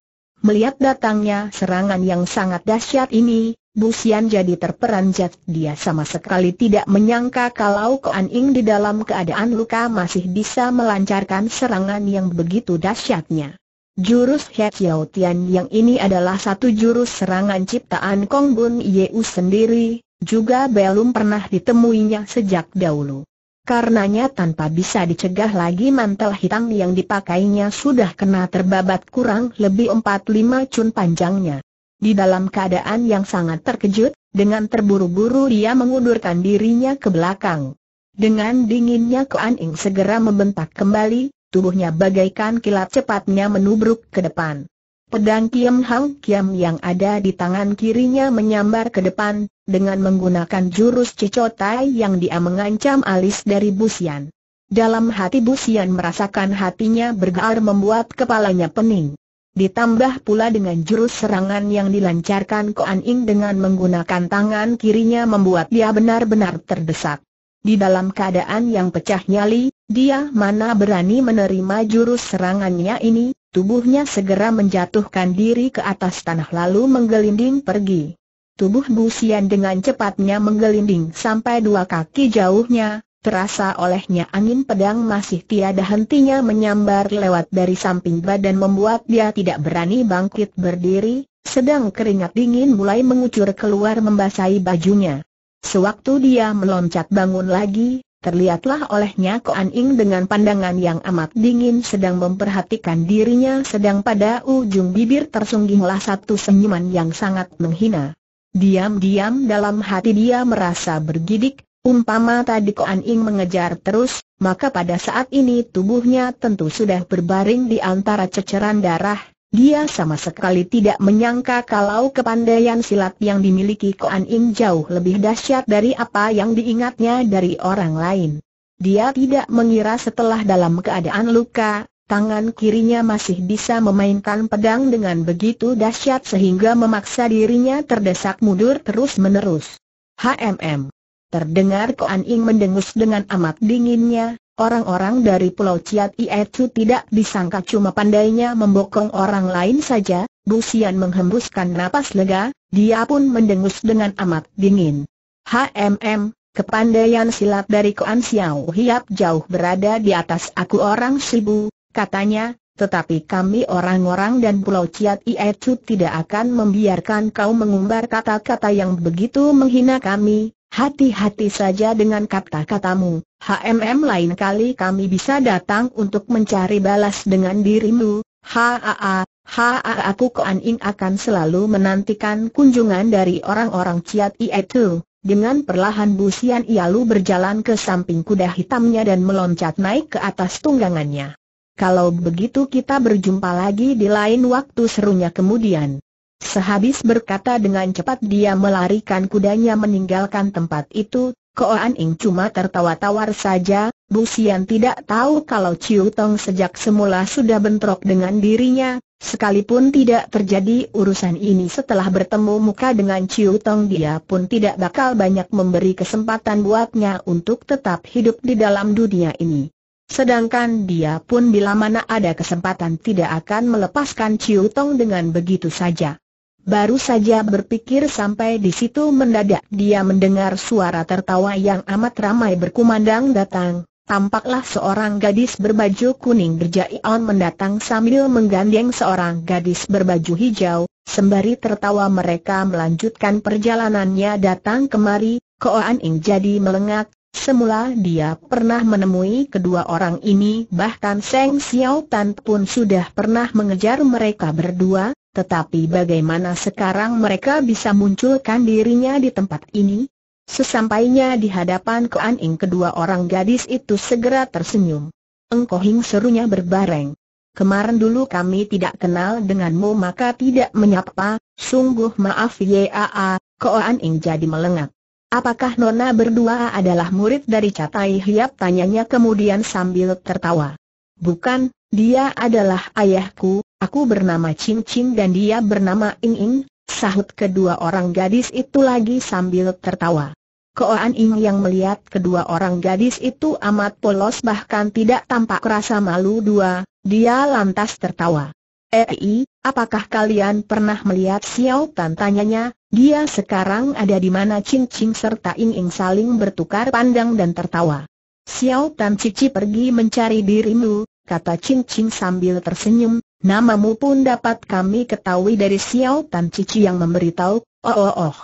Melihat datangnya serangan yang sangat dahsyat ini, Busian jadi terperanjat, dia sama sekali tidak menyangka kalau Koan Ing di dalam keadaan luka masih bisa melancarkan serangan yang begitu dahsyatnya. Jurus He Xiao Tian yang ini adalah satu jurus serangan ciptaan Kong Bun Yeu sendiri, juga belum pernah ditemuinya sejak dahulu. Karenanya tanpa bisa dicegah lagi mantel hitam yang dipakainya sudah kena terbabat kurang lebih 4-5 cun panjangnya. Di dalam keadaan yang sangat terkejut, dengan terburu-buru dia mengundurkan dirinya ke belakang. Dengan dinginnya Kuan Ing segera membentak kembali, tubuhnya bagaikan kilat cepatnya menubruk ke depan. Pedang Kiam Hang Kiam yang ada di tangan kirinya menyambar ke depan, dengan menggunakan jurus cecotai yang dia mengancam alis dari Busian. Dalam hati Busian merasakan hatinya bergetar membuat kepalanya pening. Ditambah pula dengan jurus serangan yang dilancarkan Koan Ing dengan menggunakan tangan kirinya membuat dia benar-benar terdesak. Di dalam keadaan yang pecah nyali, dia mana berani menerima jurus serangannya ini, tubuhnya segera menjatuhkan diri ke atas tanah lalu menggelinding pergi. Tubuh Busian dengan cepatnya menggelinding sampai dua kaki jauhnya, Terasa olehnya angin pedang masih tiada hentinya menyambar lewat dari samping badan membuat dia tidak berani bangkit berdiri, sedang keringat dingin mulai mengucur keluar membasahi bajunya. Sewaktu dia meloncat bangun lagi, terlihatlah olehnya Ko An Ing dengan pandangan yang amat dingin sedang memperhatikan dirinya sedang pada ujung bibir tersungginglah satu senyuman yang sangat menghina. Diam-diam dalam hati dia merasa bergidik, Umpama tadi Koan Ing mengejar terus, maka pada saat ini tubuhnya tentu sudah berbaring di antara ceceran darah, dia sama sekali tidak menyangka kalau kepandaian silat yang dimiliki Koan Ing jauh lebih dahsyat dari apa yang diingatnya dari orang lain. Dia tidak mengira setelah dalam keadaan luka, tangan kirinya masih bisa memainkan pedang dengan begitu dahsyat sehingga memaksa dirinya terdesak mundur terus-menerus. HMM Terdengar Koan Ing mendengus dengan amat dinginnya, orang-orang dari Pulau Ciat itu tidak disangka cuma pandainya membokong orang lain saja, Busian menghembuskan napas lega, dia pun mendengus dengan amat dingin. HMM, kepandaian silat dari Koan Xiao Hiap jauh berada di atas aku orang Sibu, katanya, tetapi kami orang-orang dan Pulau Ciat itu tidak akan membiarkan kau mengumbar kata-kata yang begitu menghina kami, Hati-hati saja dengan kata-katamu, HMM lain kali kami bisa datang untuk mencari balas dengan dirimu, haa, haa aku Aning, akan selalu menantikan kunjungan dari orang-orang Ciat itu. Dengan perlahan Busian Ialu berjalan ke samping kuda hitamnya dan meloncat naik ke atas tunggangannya. Kalau begitu kita berjumpa lagi di lain waktu serunya kemudian. Sehabis berkata dengan cepat dia melarikan kudanya meninggalkan tempat itu, Koan Ing cuma tertawa tawar saja, Bu Sian tidak tahu kalau Ciu Tong sejak semula sudah bentrok dengan dirinya, sekalipun tidak terjadi urusan ini setelah bertemu muka dengan Ciu Tong dia pun tidak bakal banyak memberi kesempatan buatnya untuk tetap hidup di dalam dunia ini. Sedangkan dia pun bila mana ada kesempatan tidak akan melepaskan Ciu Tong dengan begitu saja. Baru saja berpikir sampai di situ mendadak dia mendengar suara tertawa yang amat ramai berkumandang datang. Tampaklah seorang gadis berbaju kuning berjaion mendatang sambil menggandeng seorang gadis berbaju hijau, sembari tertawa mereka melanjutkan perjalanannya datang kemari, Koan Ing jadi melengak, semula dia pernah menemui kedua orang ini bahkan Seng Xiao Tan pun sudah pernah mengejar mereka berdua, tetapi bagaimana sekarang mereka bisa munculkan dirinya di tempat ini? Sesampainya di hadapan Koan Ing kedua orang gadis itu segera tersenyum. Engkoh Hing serunya berbareng. Kemarin dulu kami tidak kenal denganmu maka tidak menyapa, sungguh maaf Yaa, Koan Ing jadi melengak. Apakah Nona berdua adalah murid dari Catai Hiap? Tanyanya kemudian sambil tertawa. Bukan, dia adalah ayahku, Aku bernama Chin Chin dan dia bernama Ing Ing, sahut kedua orang gadis itu lagi sambil tertawa. Koan Ing yang melihat kedua orang gadis itu amat polos bahkan tidak tampak rasa malu dua, dia lantas tertawa. Ei, eh, apakah kalian pernah melihat Xiao Tan tanyanya, dia sekarang ada di mana Chin Chin serta Ing Ing saling bertukar pandang dan tertawa. Xiao Tan Cici pergi mencari dirimu, kata Chin Chin sambil tersenyum, Namamu pun dapat kami ketahui dari Xiao Tan Cici yang memberitahu, oh oh oh.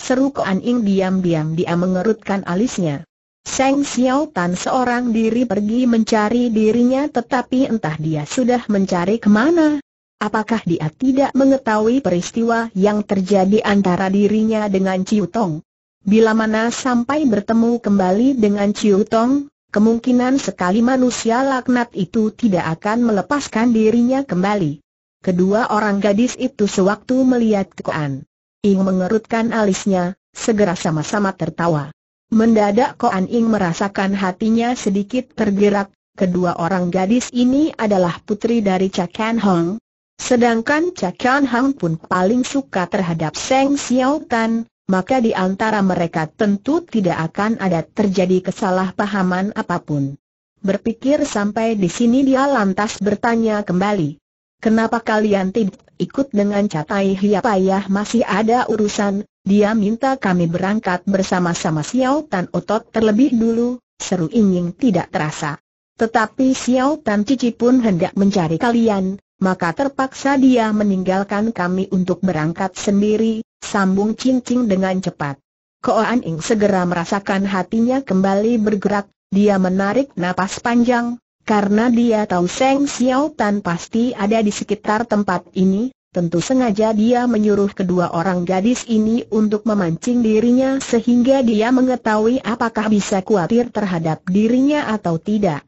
Seru Koan Ing diam-diam dia mengerutkan alisnya. Seng Xiao Tan seorang diri pergi mencari dirinya tetapi entah dia sudah mencari kemana. Apakah dia tidak mengetahui peristiwa yang terjadi antara dirinya dengan Ciu Tong? Bila mana sampai bertemu kembali dengan Ciu Tong, kemungkinan sekali manusia laknat itu tidak akan melepaskan dirinya kembali. Kedua orang gadis itu sewaktu melihat Koan. Ing mengerutkan alisnya, segera sama-sama tertawa. Mendadak Koan Ing merasakan hatinya sedikit tergerak, kedua orang gadis ini adalah putri dari Cakan Hong. Sedangkan Cakan Hong pun paling suka terhadap Seng Xiao Tan, maka di antara mereka tentu tidak akan ada terjadi kesalahpahaman apapun. Berpikir sampai di sini dia lantas bertanya kembali. Kenapa kalian tidak ikut dengan Catai Ayah masih ada urusan? Dia minta kami berangkat bersama-sama Xiao Tan Otot terlebih dulu, seru ingin tidak terasa. Tetapi Xiao Tan Cici pun hendak mencari kalian, maka terpaksa dia meninggalkan kami untuk berangkat sendiri, sambung cincing dengan cepat. Koan Ing segera merasakan hatinya kembali bergerak, dia menarik napas panjang, karena dia tahu Seng Xiao Tan pasti ada di sekitar tempat ini, tentu sengaja dia menyuruh kedua orang gadis ini untuk memancing dirinya sehingga dia mengetahui apakah bisa khawatir terhadap dirinya atau tidak.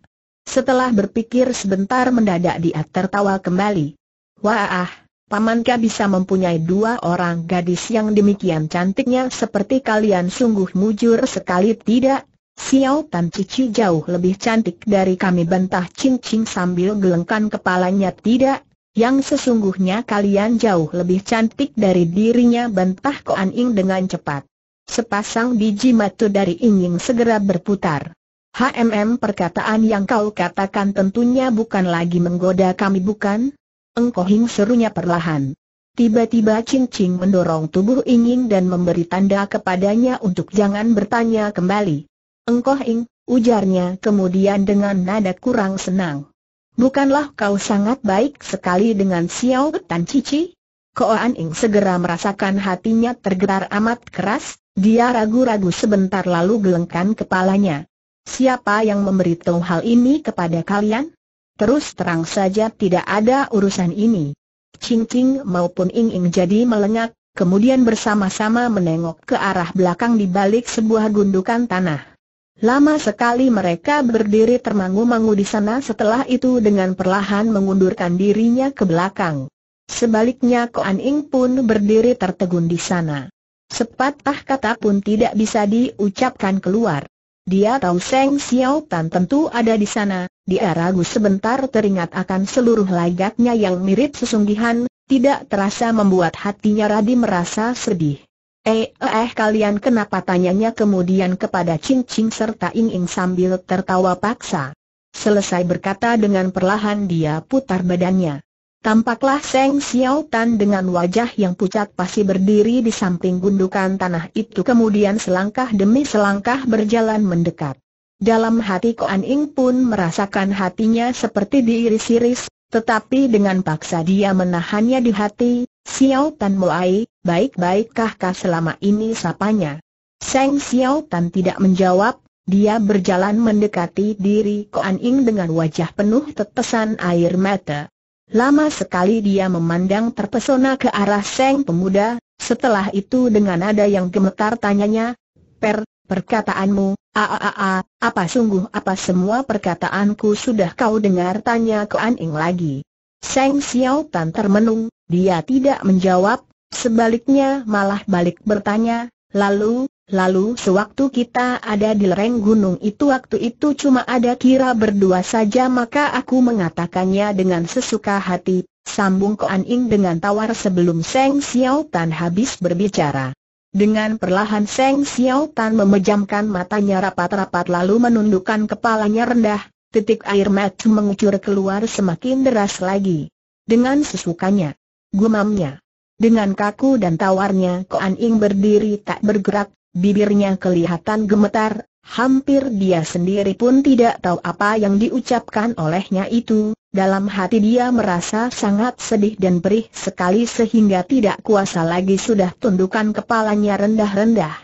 Setelah berpikir sebentar mendadak dia tertawa kembali. Wah Paman Pamanka bisa mempunyai dua orang gadis yang demikian cantiknya seperti kalian sungguh mujur sekali tidak? Xiao Tan Cici jauh lebih cantik dari kami bantah Ching Ching sambil gelengkan kepalanya tidak? Yang sesungguhnya kalian jauh lebih cantik dari dirinya bantah Koan Ing dengan cepat. Sepasang biji mata dari Ing Ing segera berputar. HMM perkataan yang kau katakan tentunya bukan lagi menggoda kami bukan? Engkohing serunya perlahan. Tiba-tiba Ching mendorong tubuh Ingin dan memberi tanda kepadanya untuk jangan bertanya kembali. Engkohing, ujarnya kemudian dengan nada kurang senang. Bukanlah kau sangat baik sekali dengan Xiao Tan Cici? Koan Ing segera merasakan hatinya tergetar amat keras, dia ragu-ragu sebentar lalu gelengkan kepalanya. Siapa yang memberitahu hal ini kepada kalian? Terus terang saja tidak ada urusan ini. Ching maupun Ing Ing jadi melengak, kemudian bersama-sama menengok ke arah belakang di balik sebuah gundukan tanah. Lama sekali mereka berdiri termangu-mangu di sana setelah itu dengan perlahan mengundurkan dirinya ke belakang. Sebaliknya Koan Ying pun berdiri tertegun di sana. Sepatah kata pun tidak bisa diucapkan keluar. Dia tahu Seng Xiao Tan tentu ada di sana, dia ragu sebentar teringat akan seluruh lagaknya yang mirip sesungguhan, tidak terasa membuat hatinya Radi merasa sedih. Eh, eh, eh kalian kenapa tanyanya kemudian kepada Ching Ching serta Ing Ing sambil tertawa paksa. Selesai berkata dengan perlahan dia putar badannya. Tampaklah Seng Xiao Tan dengan wajah yang pucat pasti berdiri di samping gundukan tanah itu kemudian selangkah demi selangkah berjalan mendekat. Dalam hati Koan Ing pun merasakan hatinya seperti diiris-iris, tetapi dengan paksa dia menahannya di hati, Xiao Tan mulai, baik-baikkah kah selama ini sapanya? Seng Xiao Tan tidak menjawab, dia berjalan mendekati diri Koan Ing dengan wajah penuh tetesan air mata. Lama sekali dia memandang terpesona ke arah Seng Pemuda, setelah itu dengan nada yang gemetar tanyanya, Per, perkataanmu, a, apa sungguh apa semua perkataanku sudah kau dengar tanya ke An lagi. Seng Xiao Tan termenung, dia tidak menjawab, sebaliknya malah balik bertanya, lalu, Lalu sewaktu kita ada di lereng gunung itu waktu itu cuma ada kira berdua saja maka aku mengatakannya dengan sesuka hati, sambung Koan Ing dengan tawar sebelum Seng Xiao Tan habis berbicara. Dengan perlahan Seng Xiao Tan memejamkan matanya rapat-rapat lalu menundukkan kepalanya rendah, titik air mata mengucur keluar semakin deras lagi. Dengan sesukanya, gumamnya, dengan kaku dan tawarnya Koan Ing berdiri tak bergerak bibirnya kelihatan gemetar, hampir dia sendiri pun tidak tahu apa yang diucapkan olehnya itu, dalam hati dia merasa sangat sedih dan perih sekali sehingga tidak kuasa lagi sudah tundukan kepalanya rendah-rendah.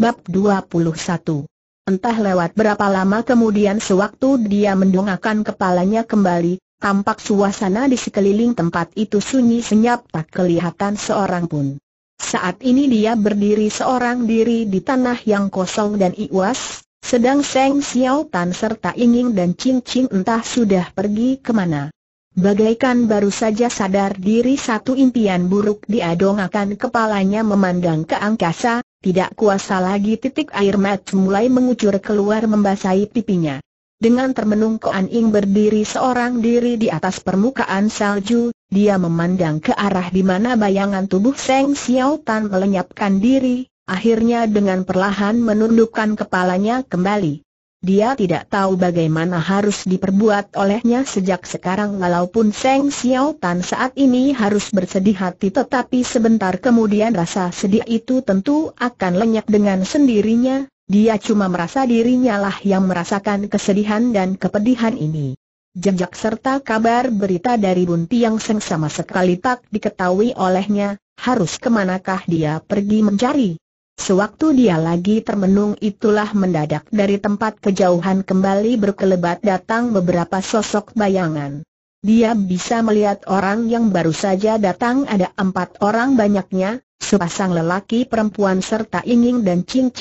Bab 21 Entah lewat berapa lama kemudian sewaktu dia mendongakkan kepalanya kembali, tampak suasana di sekeliling tempat itu sunyi senyap tak kelihatan seorang pun. Saat ini dia berdiri seorang diri di tanah yang kosong dan iwas, sedang Seng Xiao Tan serta Inging dan cincin Ching entah sudah pergi kemana. Bagaikan baru saja sadar diri satu impian buruk diadongakan kepalanya memandang ke angkasa, tidak kuasa lagi titik air mat mulai mengucur keluar membasahi pipinya. Dengan termenung Koan Ing berdiri seorang diri di atas permukaan salju, dia memandang ke arah di mana bayangan tubuh Seng Xiao Tan melenyapkan diri, akhirnya dengan perlahan menundukkan kepalanya kembali. Dia tidak tahu bagaimana harus diperbuat olehnya sejak sekarang walaupun Seng Xiao Tan saat ini harus bersedih hati tetapi sebentar kemudian rasa sedih itu tentu akan lenyap dengan sendirinya, dia cuma merasa dirinya lah yang merasakan kesedihan dan kepedihan ini. Jejak serta kabar berita dari Bun yang Seng sama sekali tak diketahui olehnya, harus kemanakah dia pergi mencari. Sewaktu dia lagi termenung itulah mendadak dari tempat kejauhan kembali berkelebat datang beberapa sosok bayangan. Dia bisa melihat orang yang baru saja datang ada empat orang banyaknya, sepasang lelaki perempuan serta Inging dan Cing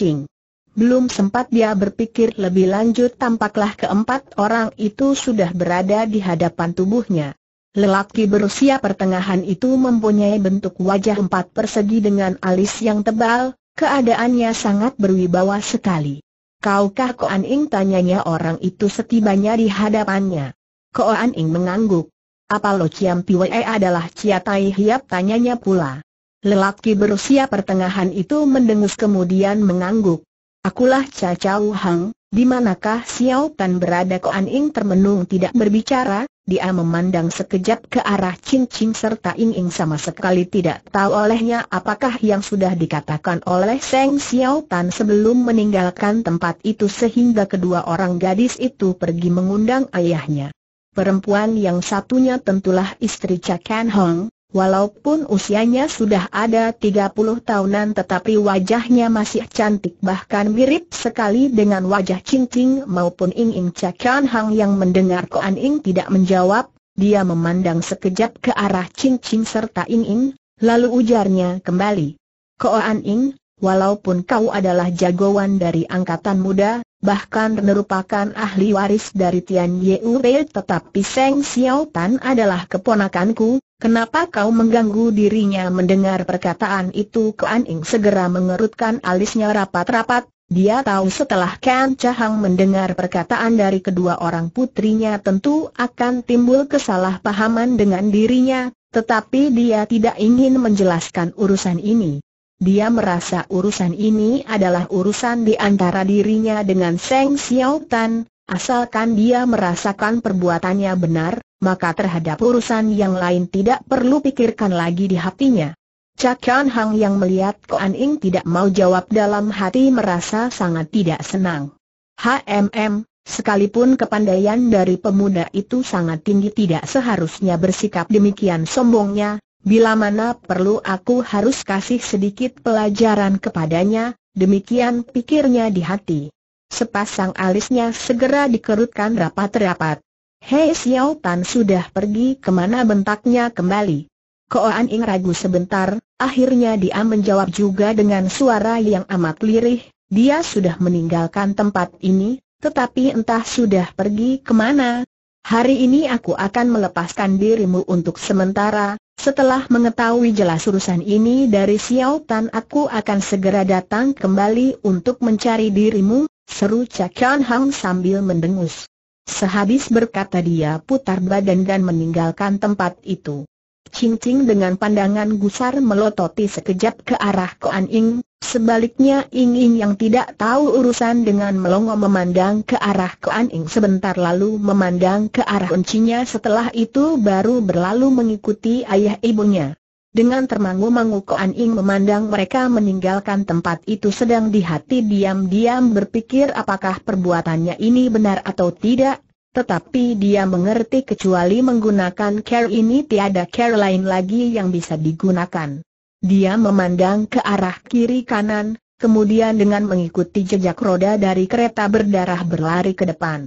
belum sempat dia berpikir lebih lanjut tampaklah keempat orang itu sudah berada di hadapan tubuhnya. Lelaki berusia pertengahan itu mempunyai bentuk wajah empat persegi dengan alis yang tebal, keadaannya sangat berwibawa sekali. Kaukah Koan Ing tanyanya orang itu setibanya di hadapannya. Koan Ing mengangguk. Apa lo Ciam E adalah Cia Tai Hiap tanyanya pula. Lelaki berusia pertengahan itu mendengus kemudian mengangguk. Akulah Cha Chau Hang, di manakah Xiao Tan berada Koan Ing termenung tidak berbicara, dia memandang sekejap ke arah Chin Chin serta Ing Ing sama sekali tidak tahu olehnya apakah yang sudah dikatakan oleh Seng Xiao Tan sebelum meninggalkan tempat itu sehingga kedua orang gadis itu pergi mengundang ayahnya. Perempuan yang satunya tentulah istri Cha Kan Hong, Walaupun usianya sudah ada 30 tahunan tetapi wajahnya masih cantik bahkan mirip sekali dengan wajah Ching Ching maupun Ing Ing Chakan Hang yang mendengar Koan Ing tidak menjawab, dia memandang sekejap ke arah Ching Ching serta Ing Ing, lalu ujarnya kembali. Koan Ing, walaupun kau adalah jagoan dari angkatan muda, bahkan merupakan ahli waris dari Tian Yue tetapi Seng Xiao Tan adalah keponakanku, Kenapa kau mengganggu dirinya mendengar perkataan itu Kuan Ing segera mengerutkan alisnya rapat-rapat, dia tahu setelah Kan Chahang mendengar perkataan dari kedua orang putrinya tentu akan timbul kesalahpahaman dengan dirinya, tetapi dia tidak ingin menjelaskan urusan ini. Dia merasa urusan ini adalah urusan di antara dirinya dengan Seng Xiao Tan, asalkan dia merasakan perbuatannya benar, maka terhadap urusan yang lain tidak perlu pikirkan lagi di hatinya. Cakan Hang yang melihat Koan Ing tidak mau jawab dalam hati merasa sangat tidak senang. HMM, sekalipun kepandaian dari pemuda itu sangat tinggi tidak seharusnya bersikap demikian sombongnya, bila mana perlu aku harus kasih sedikit pelajaran kepadanya, demikian pikirnya di hati. Sepasang alisnya segera dikerutkan rapat-rapat. Hei Xiao Tan sudah pergi kemana bentaknya kembali. Koan Ing ragu sebentar, akhirnya dia menjawab juga dengan suara yang amat lirih, dia sudah meninggalkan tempat ini, tetapi entah sudah pergi kemana. Hari ini aku akan melepaskan dirimu untuk sementara, setelah mengetahui jelas urusan ini dari Xiao Tan aku akan segera datang kembali untuk mencari dirimu, seru Kian Hang sambil mendengus. Sehabis berkata dia putar badan dan meninggalkan tempat itu. Ching dengan pandangan gusar melototi sekejap ke arah Koan Ing, sebaliknya Ing Ing yang tidak tahu urusan dengan melongo memandang ke arah Koan Ing sebentar lalu memandang ke arah kuncinya setelah itu baru berlalu mengikuti ayah ibunya. Dengan termangu-mangu Koan Ing memandang mereka meninggalkan tempat itu sedang di hati diam-diam berpikir apakah perbuatannya ini benar atau tidak, tetapi dia mengerti kecuali menggunakan care ini tiada care lain lagi yang bisa digunakan. Dia memandang ke arah kiri kanan, kemudian dengan mengikuti jejak roda dari kereta berdarah berlari ke depan.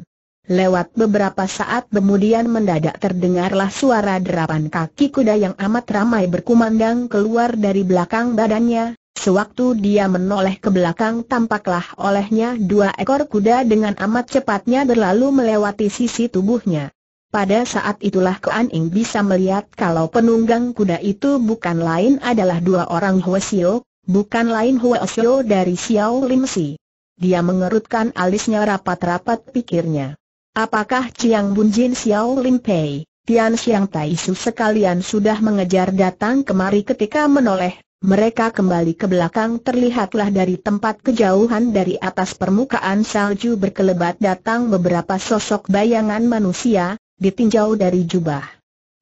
Lewat beberapa saat kemudian mendadak terdengarlah suara derapan kaki kuda yang amat ramai berkumandang keluar dari belakang badannya. Sewaktu dia menoleh ke belakang tampaklah olehnya dua ekor kuda dengan amat cepatnya berlalu melewati sisi tubuhnya. Pada saat itulah Kuan Ing bisa melihat kalau penunggang kuda itu bukan lain adalah dua orang Xiao, bukan lain Xiao dari Xiao Lim Si. Dia mengerutkan alisnya rapat-rapat pikirnya. Apakah Chiang Bun Jin Xiao Lim Pei, Tian Xiang Tai Su sekalian sudah mengejar datang kemari ketika menoleh, mereka kembali ke belakang terlihatlah dari tempat kejauhan dari atas permukaan salju berkelebat datang beberapa sosok bayangan manusia, ditinjau dari jubah.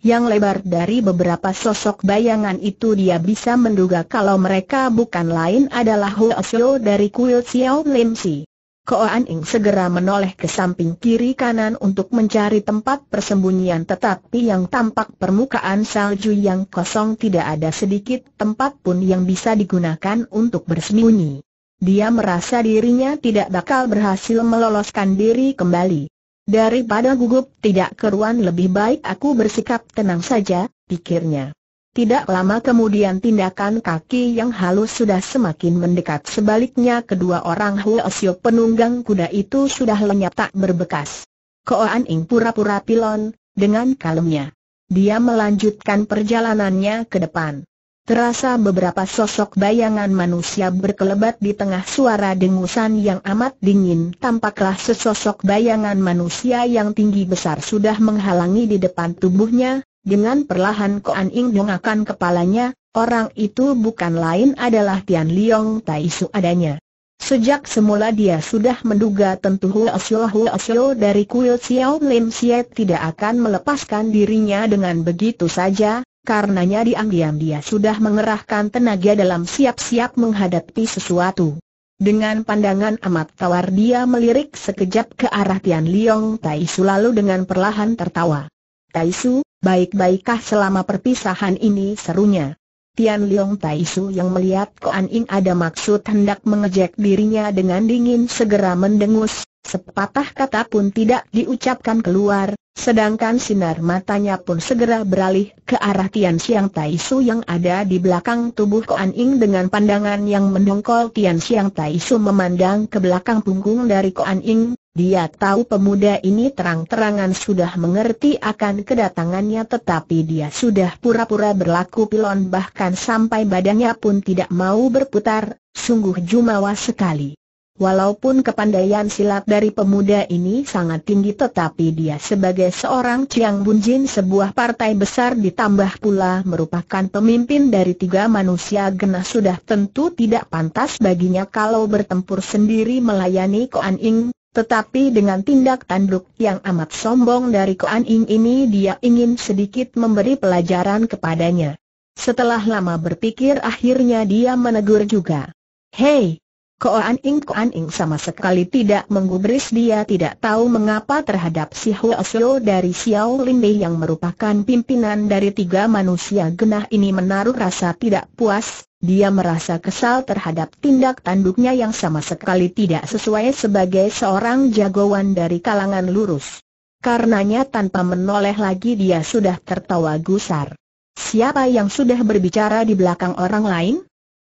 Yang lebar dari beberapa sosok bayangan itu dia bisa menduga kalau mereka bukan lain adalah Huo Xiao dari kuil Xiao Lim Si. Ko An Ing segera menoleh ke samping kiri kanan untuk mencari tempat persembunyian tetapi yang tampak permukaan salju yang kosong tidak ada sedikit tempat pun yang bisa digunakan untuk bersembunyi. Dia merasa dirinya tidak bakal berhasil meloloskan diri kembali. Daripada gugup tidak keruan lebih baik aku bersikap tenang saja, pikirnya. Tidak lama kemudian tindakan kaki yang halus sudah semakin mendekat sebaliknya kedua orang Huosio penunggang kuda itu sudah lenyap tak berbekas. Koan Ing pura-pura pilon, dengan kalemnya. Dia melanjutkan perjalanannya ke depan. Terasa beberapa sosok bayangan manusia berkelebat di tengah suara dengusan yang amat dingin Tampaklah sesosok bayangan manusia yang tinggi besar sudah menghalangi di depan tubuhnya dengan perlahan Koan Ing dongakan kepalanya, orang itu bukan lain adalah Tian Liong Tai Su adanya. Sejak semula dia sudah menduga tentu Hua Xiao Hua Xiao dari kuil Xiao Lim Xie tidak akan melepaskan dirinya dengan begitu saja, karenanya diam-diam dia sudah mengerahkan tenaga dalam siap-siap menghadapi sesuatu. Dengan pandangan amat tawar dia melirik sekejap ke arah Tian Liong Tai Su lalu dengan perlahan tertawa. Tai Su, Baik-baikkah selama perpisahan ini serunya. Tian Liong Tai Su yang melihat Koan Ying ada maksud hendak mengejek dirinya dengan dingin segera mendengus, sepatah kata pun tidak diucapkan keluar, sedangkan sinar matanya pun segera beralih ke arah Tian Xiang Tai Su yang ada di belakang tubuh Koan Ying dengan pandangan yang mendongkol Tian Xiang Tai Su memandang ke belakang punggung dari Koan Ying. Dia tahu pemuda ini terang-terangan sudah mengerti akan kedatangannya tetapi dia sudah pura-pura berlaku pilon bahkan sampai badannya pun tidak mau berputar, sungguh jumawa sekali. Walaupun kepandaian silat dari pemuda ini sangat tinggi tetapi dia sebagai seorang Chiang Bunjin sebuah partai besar ditambah pula merupakan pemimpin dari tiga manusia genah sudah tentu tidak pantas baginya kalau bertempur sendiri melayani Koan Ing tetapi dengan tindak tanduk yang amat sombong dari Koan Ing ini dia ingin sedikit memberi pelajaran kepadanya. Setelah lama berpikir akhirnya dia menegur juga. Hei, Koan Ing Koan Ing sama sekali tidak menggubris dia tidak tahu mengapa terhadap si Hua Seo dari Xiao Lin Bei yang merupakan pimpinan dari tiga manusia genah ini menaruh rasa tidak puas, dia merasa kesal terhadap tindak tanduknya yang sama sekali tidak sesuai sebagai seorang jagoan dari kalangan lurus. Karenanya tanpa menoleh lagi dia sudah tertawa gusar. Siapa yang sudah berbicara di belakang orang lain?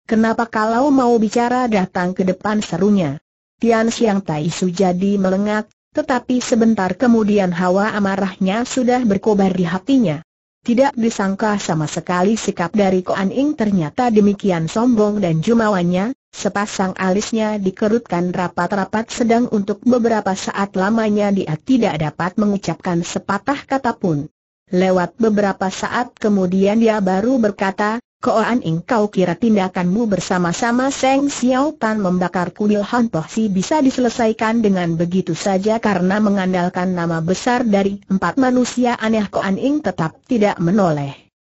Kenapa kalau mau bicara datang ke depan serunya? Tian Xiang Tai Su jadi melengak, tetapi sebentar kemudian hawa amarahnya sudah berkobar di hatinya. Tidak disangka sama sekali sikap dari Koan Ing ternyata demikian sombong dan jumawannya, sepasang alisnya dikerutkan rapat-rapat sedang untuk beberapa saat lamanya dia tidak dapat mengucapkan sepatah kata pun. Lewat beberapa saat kemudian dia baru berkata, Koan kau kira tindakanmu bersama-sama Seng Xiao Pan membakar kuil Han Toh Si bisa diselesaikan dengan begitu saja karena mengandalkan nama besar dari empat manusia aneh Koan Ing tetap tidak menoleh.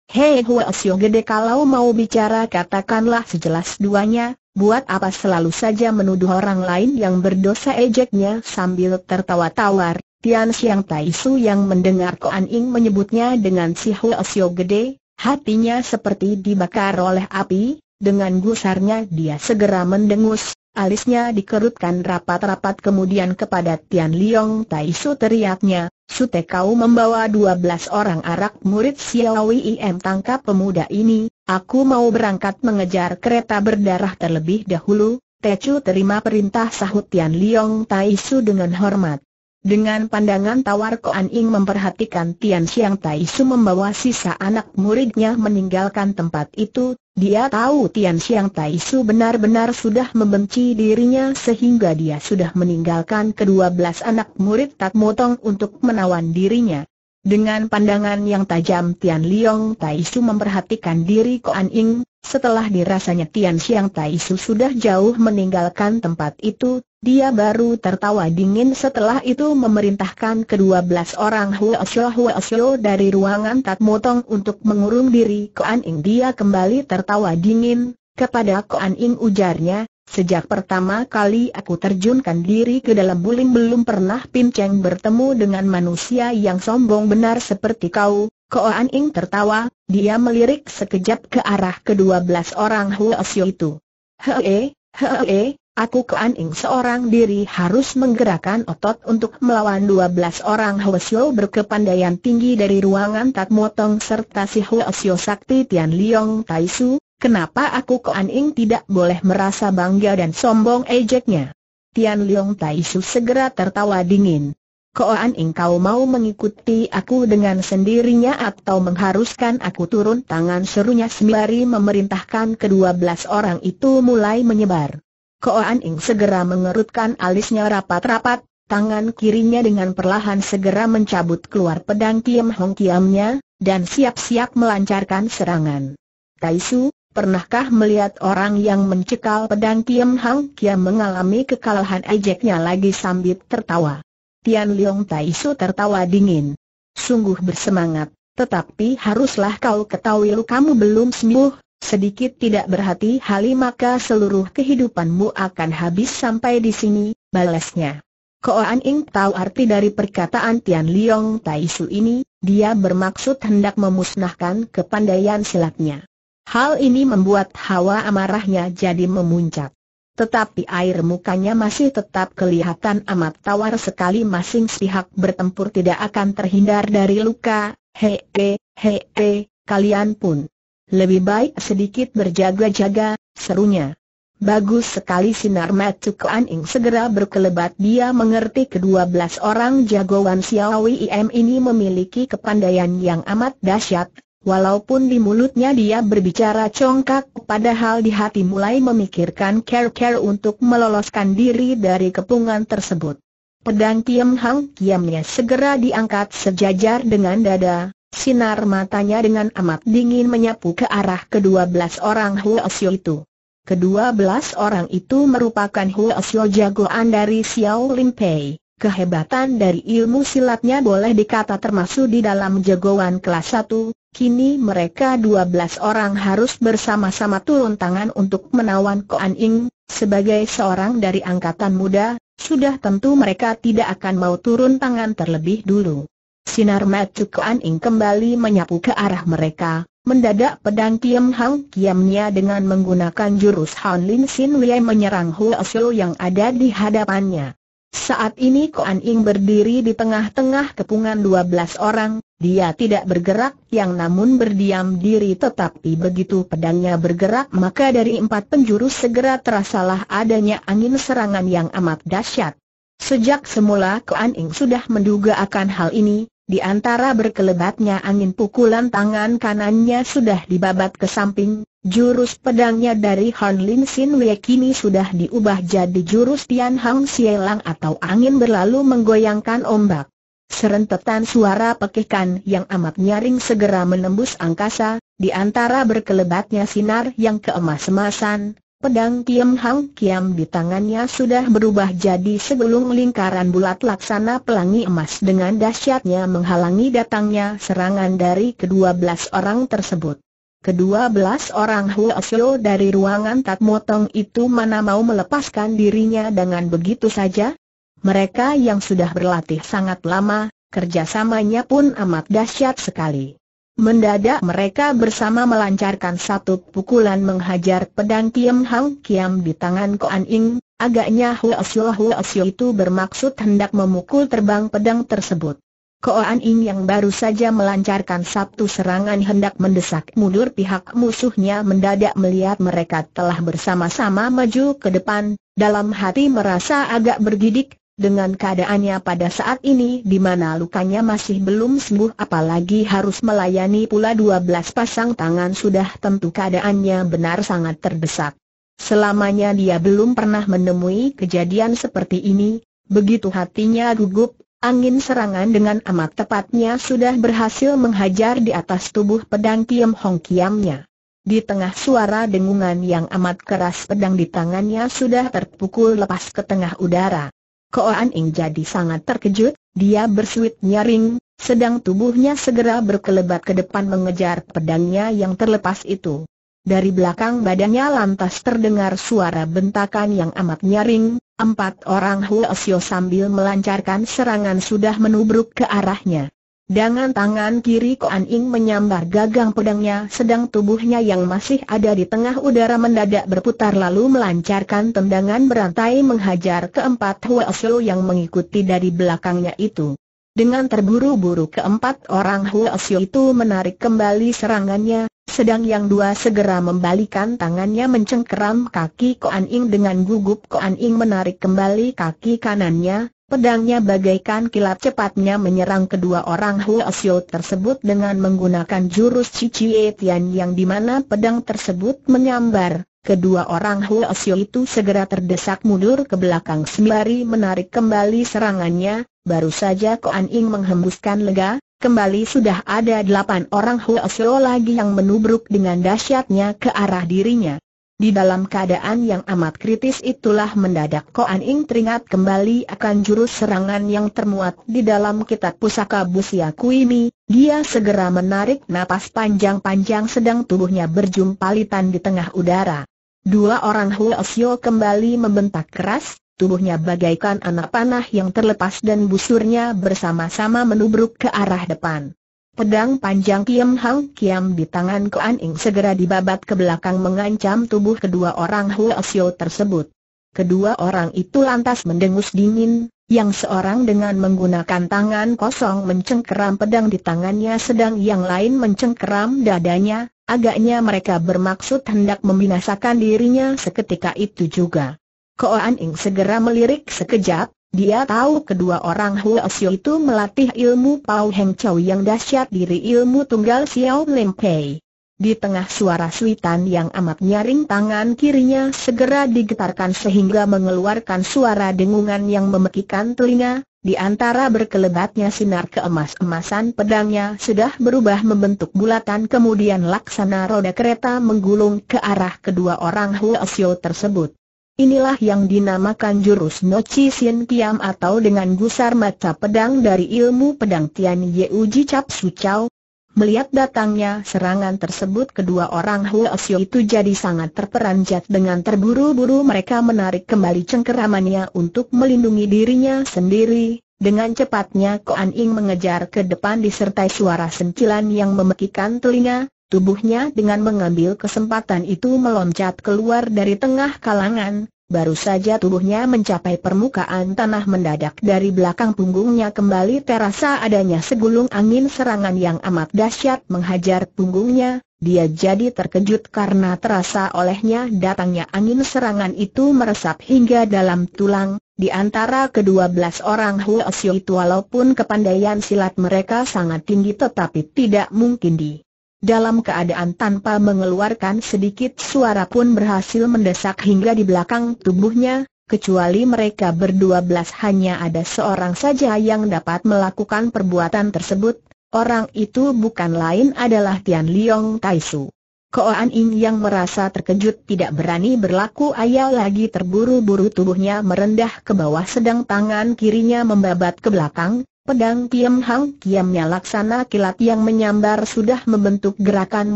Hei Hua Xiao Gede kalau mau bicara katakanlah sejelas duanya, buat apa selalu saja menuduh orang lain yang berdosa ejeknya sambil tertawa-tawar. Tian Xiang Tai Su yang mendengar Koan Ing menyebutnya dengan si Hua Xiao Gede, Hatinya seperti dibakar oleh api, dengan gusarnya dia segera mendengus, alisnya dikerutkan rapat-rapat kemudian kepada Tian Liong Tai Su teriaknya, Sute kau membawa belas orang arak murid Xiao Im tangkap pemuda ini, aku mau berangkat mengejar kereta berdarah terlebih dahulu, Tecu terima perintah sahut Tian Liong Tai Su dengan hormat. Dengan pandangan tawar Ko An Ing memperhatikan Tian Xiang Tai Su membawa sisa anak muridnya meninggalkan tempat itu, dia tahu Tian Xiang Tai Su benar-benar sudah membenci dirinya sehingga dia sudah meninggalkan kedua belas anak murid Tak Motong untuk menawan dirinya. Dengan pandangan yang tajam Tian Liong Tai Su memperhatikan diri Ko An Ing, setelah dirasanya Tian Xiang Tai sudah jauh meninggalkan tempat itu, dia baru tertawa dingin setelah itu memerintahkan kedua belas orang Huo Xiao Huo Xiao dari ruangan Tat Motong untuk mengurung diri Koan Ing. Dia kembali tertawa dingin, kepada Koan Ing ujarnya, Sejak pertama kali aku terjunkan diri ke dalam buling belum pernah Pinceng bertemu dengan manusia yang sombong benar seperti kau, Ko An Ing tertawa, dia melirik sekejap ke arah kedua belas orang Huosio itu. Hee, hee, aku Ko An Ing seorang diri harus menggerakkan otot untuk melawan dua belas orang Huosio berkepandaian tinggi dari ruangan tak motong serta si Huosio Sakti Tian Liong Tai Su, Kenapa aku Koan Ing tidak boleh merasa bangga dan sombong ejeknya? Tian Leong Tai Su segera tertawa dingin. Koan engkau mau mengikuti aku dengan sendirinya atau mengharuskan aku turun tangan serunya sembari memerintahkan kedua belas orang itu mulai menyebar. Koan Ing segera mengerutkan alisnya rapat-rapat, tangan kirinya dengan perlahan segera mencabut keluar pedang Kiam Hong Kiamnya, dan siap-siap melancarkan serangan. Taisu, Pernahkah melihat orang yang mencekal pedang Kiam Hong Kiam mengalami kekalahan ejeknya lagi sambil tertawa? Tian Leong Tai Su tertawa dingin. Sungguh bersemangat, tetapi haruslah kau ketahui kamu belum sembuh, sedikit tidak berhati-hati maka seluruh kehidupanmu akan habis sampai di sini, balasnya. Koan Ing tahu arti dari perkataan Tian Leong Tai Su ini, dia bermaksud hendak memusnahkan kepandaian silatnya. Hal ini membuat hawa amarahnya jadi memuncak. Tetapi air mukanya masih tetap kelihatan amat tawar sekali masing pihak bertempur tidak akan terhindar dari luka, hee, hee, he, he, kalian pun. Lebih baik sedikit berjaga-jaga, serunya. Bagus sekali sinar Matu Aning. segera berkelebat dia mengerti kedua belas orang jagoan Siawi IM ini memiliki kepandaian yang amat dahsyat, Walaupun di mulutnya dia berbicara congkak, padahal di hati mulai memikirkan care-care untuk meloloskan diri dari kepungan tersebut. Pedang Kiam Hang Kiamnya segera diangkat sejajar dengan dada, sinar matanya dengan amat dingin menyapu ke arah kedua belas orang Huasyo itu. Kedua belas orang itu merupakan Huasyo jagoan dari Xiao Lin Pei. Kehebatan dari ilmu silatnya boleh dikata termasuk di dalam jagoan kelas 1, kini mereka 12 orang harus bersama-sama turun tangan untuk menawan Koan Ing, sebagai seorang dari angkatan muda, sudah tentu mereka tidak akan mau turun tangan terlebih dulu. Sinar mata Koan Ing kembali menyapu ke arah mereka, mendadak pedang Kiam Hang Kiamnya dengan menggunakan jurus Han Lin Sin Wei menyerang Huo Xiu yang ada di hadapannya. Saat ini Koan Ing berdiri di tengah-tengah kepungan 12 orang, dia tidak bergerak yang namun berdiam diri tetapi begitu pedangnya bergerak maka dari empat penjuru segera terasalah adanya angin serangan yang amat dahsyat. Sejak semula Koan Ing sudah menduga akan hal ini, di antara berkelebatnya angin pukulan tangan kanannya sudah dibabat ke samping, jurus pedangnya dari Han Lin Sin Wei kini sudah diubah jadi jurus Tian Hang Sielang atau angin berlalu menggoyangkan ombak. Serentetan suara pekikan yang amat nyaring segera menembus angkasa, di antara berkelebatnya sinar yang keemas-emasan, Pedang Kiam Hang Kiam di tangannya sudah berubah jadi segulung lingkaran bulat laksana pelangi emas dengan dahsyatnya menghalangi datangnya serangan dari kedua belas orang tersebut. Kedua belas orang Huasyo dari ruangan tak Motong itu mana mau melepaskan dirinya dengan begitu saja? Mereka yang sudah berlatih sangat lama, kerjasamanya pun amat dahsyat sekali. Mendadak mereka bersama melancarkan satu pukulan menghajar pedang Kiam Hang Kiam di tangan Koan Ing, agaknya Hua asio Hua asio itu bermaksud hendak memukul terbang pedang tersebut. Koan Ing yang baru saja melancarkan satu serangan hendak mendesak mundur pihak musuhnya mendadak melihat mereka telah bersama-sama maju ke depan, dalam hati merasa agak bergidik, dengan keadaannya pada saat ini di mana lukanya masih belum sembuh apalagi harus melayani pula 12 pasang tangan sudah tentu keadaannya benar sangat terdesak. Selamanya dia belum pernah menemui kejadian seperti ini, begitu hatinya gugup, angin serangan dengan amat tepatnya sudah berhasil menghajar di atas tubuh pedang Kiam Hong Kiamnya. Di tengah suara dengungan yang amat keras pedang di tangannya sudah terpukul lepas ke tengah udara. Ko An Ing jadi sangat terkejut, dia bersuit nyaring, sedang tubuhnya segera berkelebat ke depan mengejar pedangnya yang terlepas itu. Dari belakang badannya lantas terdengar suara bentakan yang amat nyaring, empat orang Osio sambil melancarkan serangan sudah menubruk ke arahnya. Dengan tangan kiri Koan Ing menyambar gagang pedangnya sedang tubuhnya yang masih ada di tengah udara mendadak berputar lalu melancarkan tendangan berantai menghajar keempat Huo Xiu yang mengikuti dari belakangnya itu. Dengan terburu-buru keempat orang Huo Xiu itu menarik kembali serangannya, sedang yang dua segera membalikan tangannya mencengkeram kaki Koan Ing dengan gugup Koan Ing menarik kembali kaki kanannya, Pedangnya bagaikan kilat cepatnya menyerang kedua orang Huo Xiu tersebut dengan menggunakan jurus Cicie Tian yang dimana pedang tersebut menyambar. Kedua orang Huo Xiu itu segera terdesak mundur ke belakang sembari menarik kembali serangannya, baru saja Koan Ing menghembuskan lega, kembali sudah ada delapan orang Huo Xiu lagi yang menubruk dengan dahsyatnya ke arah dirinya. Di dalam keadaan yang amat kritis itulah mendadak Koan Ing teringat kembali akan jurus serangan yang termuat di dalam kitab pusaka Busia Kuimi, dia segera menarik napas panjang-panjang sedang tubuhnya berjumpalitan di tengah udara. Dua orang Osio kembali membentak keras, tubuhnya bagaikan anak panah yang terlepas dan busurnya bersama-sama menubruk ke arah depan. Pedang panjang Kiam Hang Kiam di tangan Kuan Ing segera dibabat ke belakang mengancam tubuh kedua orang Huo Asio tersebut. Kedua orang itu lantas mendengus dingin, yang seorang dengan menggunakan tangan kosong mencengkeram pedang di tangannya sedang yang lain mencengkeram dadanya, agaknya mereka bermaksud hendak membinasakan dirinya seketika itu juga. Koan Ing segera melirik sekejap, dia tahu kedua orang Hua Xiu itu melatih ilmu Pau Heng Chow yang dahsyat diri ilmu tunggal Xiao Lim Pei. Di tengah suara suitan yang amat nyaring tangan kirinya segera digetarkan sehingga mengeluarkan suara dengungan yang memekikan telinga, di antara berkelebatnya sinar keemas-emasan pedangnya sudah berubah membentuk bulatan kemudian laksana roda kereta menggulung ke arah kedua orang Hua Xiu tersebut. Inilah yang dinamakan jurus Nochi Sien Piam atau dengan gusar mata pedang dari ilmu pedang Tian Uji Cap Su Chau. Melihat datangnya serangan tersebut kedua orang Xiu itu jadi sangat terperanjat dengan terburu-buru mereka menarik kembali cengkeramannya untuk melindungi dirinya sendiri. Dengan cepatnya Koan Ing mengejar ke depan disertai suara sentilan yang memekikan telinga, Tubuhnya dengan mengambil kesempatan itu meloncat keluar dari tengah kalangan, baru saja tubuhnya mencapai permukaan tanah mendadak dari belakang punggungnya kembali terasa adanya segulung angin serangan yang amat dahsyat menghajar punggungnya, dia jadi terkejut karena terasa olehnya datangnya angin serangan itu meresap hingga dalam tulang, di antara kedua belas orang Huo itu walaupun kepandaian silat mereka sangat tinggi tetapi tidak mungkin di dalam keadaan tanpa mengeluarkan sedikit suara pun berhasil mendesak hingga di belakang tubuhnya, kecuali mereka berdua belas hanya ada seorang saja yang dapat melakukan perbuatan tersebut, orang itu bukan lain adalah Tian Liong Taisu. An Ying yang merasa terkejut tidak berani berlaku ayah lagi terburu-buru tubuhnya merendah ke bawah sedang tangan kirinya membabat ke belakang, Pedang Kiam Hang Kiamnya laksana kilat yang menyambar sudah membentuk gerakan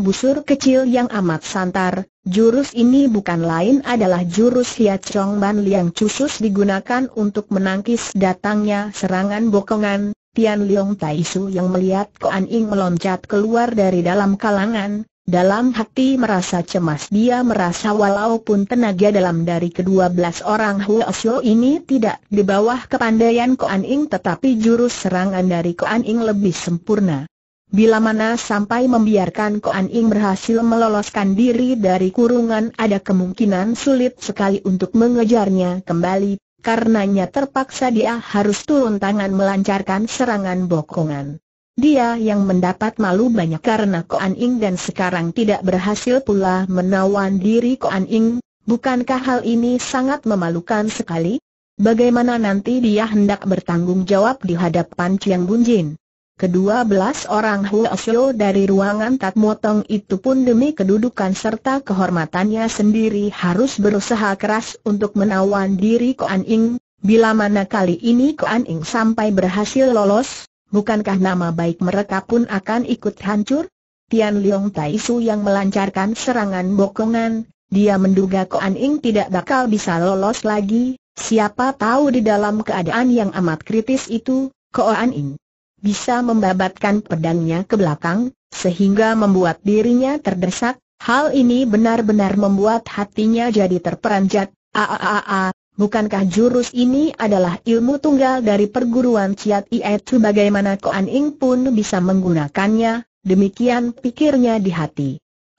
busur kecil yang amat santar. Jurus ini bukan lain adalah jurus Hia Chong Ban Liang khusus digunakan untuk menangkis datangnya serangan bokongan. Tian Leong Tai Su yang melihat Koan Ing meloncat keluar dari dalam kalangan, dalam hati merasa cemas dia merasa walaupun tenaga dalam dari kedua belas orang Xiu ini tidak di bawah kepandaian Koan Ing tetapi jurus serangan dari Koan Ing lebih sempurna. Bila mana sampai membiarkan Koan Ing berhasil meloloskan diri dari kurungan ada kemungkinan sulit sekali untuk mengejarnya kembali karenanya terpaksa dia harus turun tangan melancarkan serangan bokongan. Dia yang mendapat malu banyak karena Koan Ing dan sekarang tidak berhasil pula menawan diri Koan Ing, bukankah hal ini sangat memalukan sekali? Bagaimana nanti dia hendak bertanggung jawab di hadapan Chiang Bunjin? Kedua belas orang Huasyo dari ruangan Tat Motong itu pun demi kedudukan serta kehormatannya sendiri harus berusaha keras untuk menawan diri Koan Ing, bila mana kali ini Koan Ing sampai berhasil lolos, bukankah nama baik mereka pun akan ikut hancur? Tian Leong Tai Su yang melancarkan serangan bokongan, dia menduga Koan Ing tidak bakal bisa lolos lagi, siapa tahu di dalam keadaan yang amat kritis itu, Koan Ing bisa membabatkan pedangnya ke belakang, sehingga membuat dirinya terdesak, hal ini benar-benar membuat hatinya jadi terperanjat, Aaaaa, Bukankah jurus ini adalah ilmu tunggal dari perguruan Ciat Ietu bagaimana Koan Ing pun bisa menggunakannya, demikian pikirnya di hati.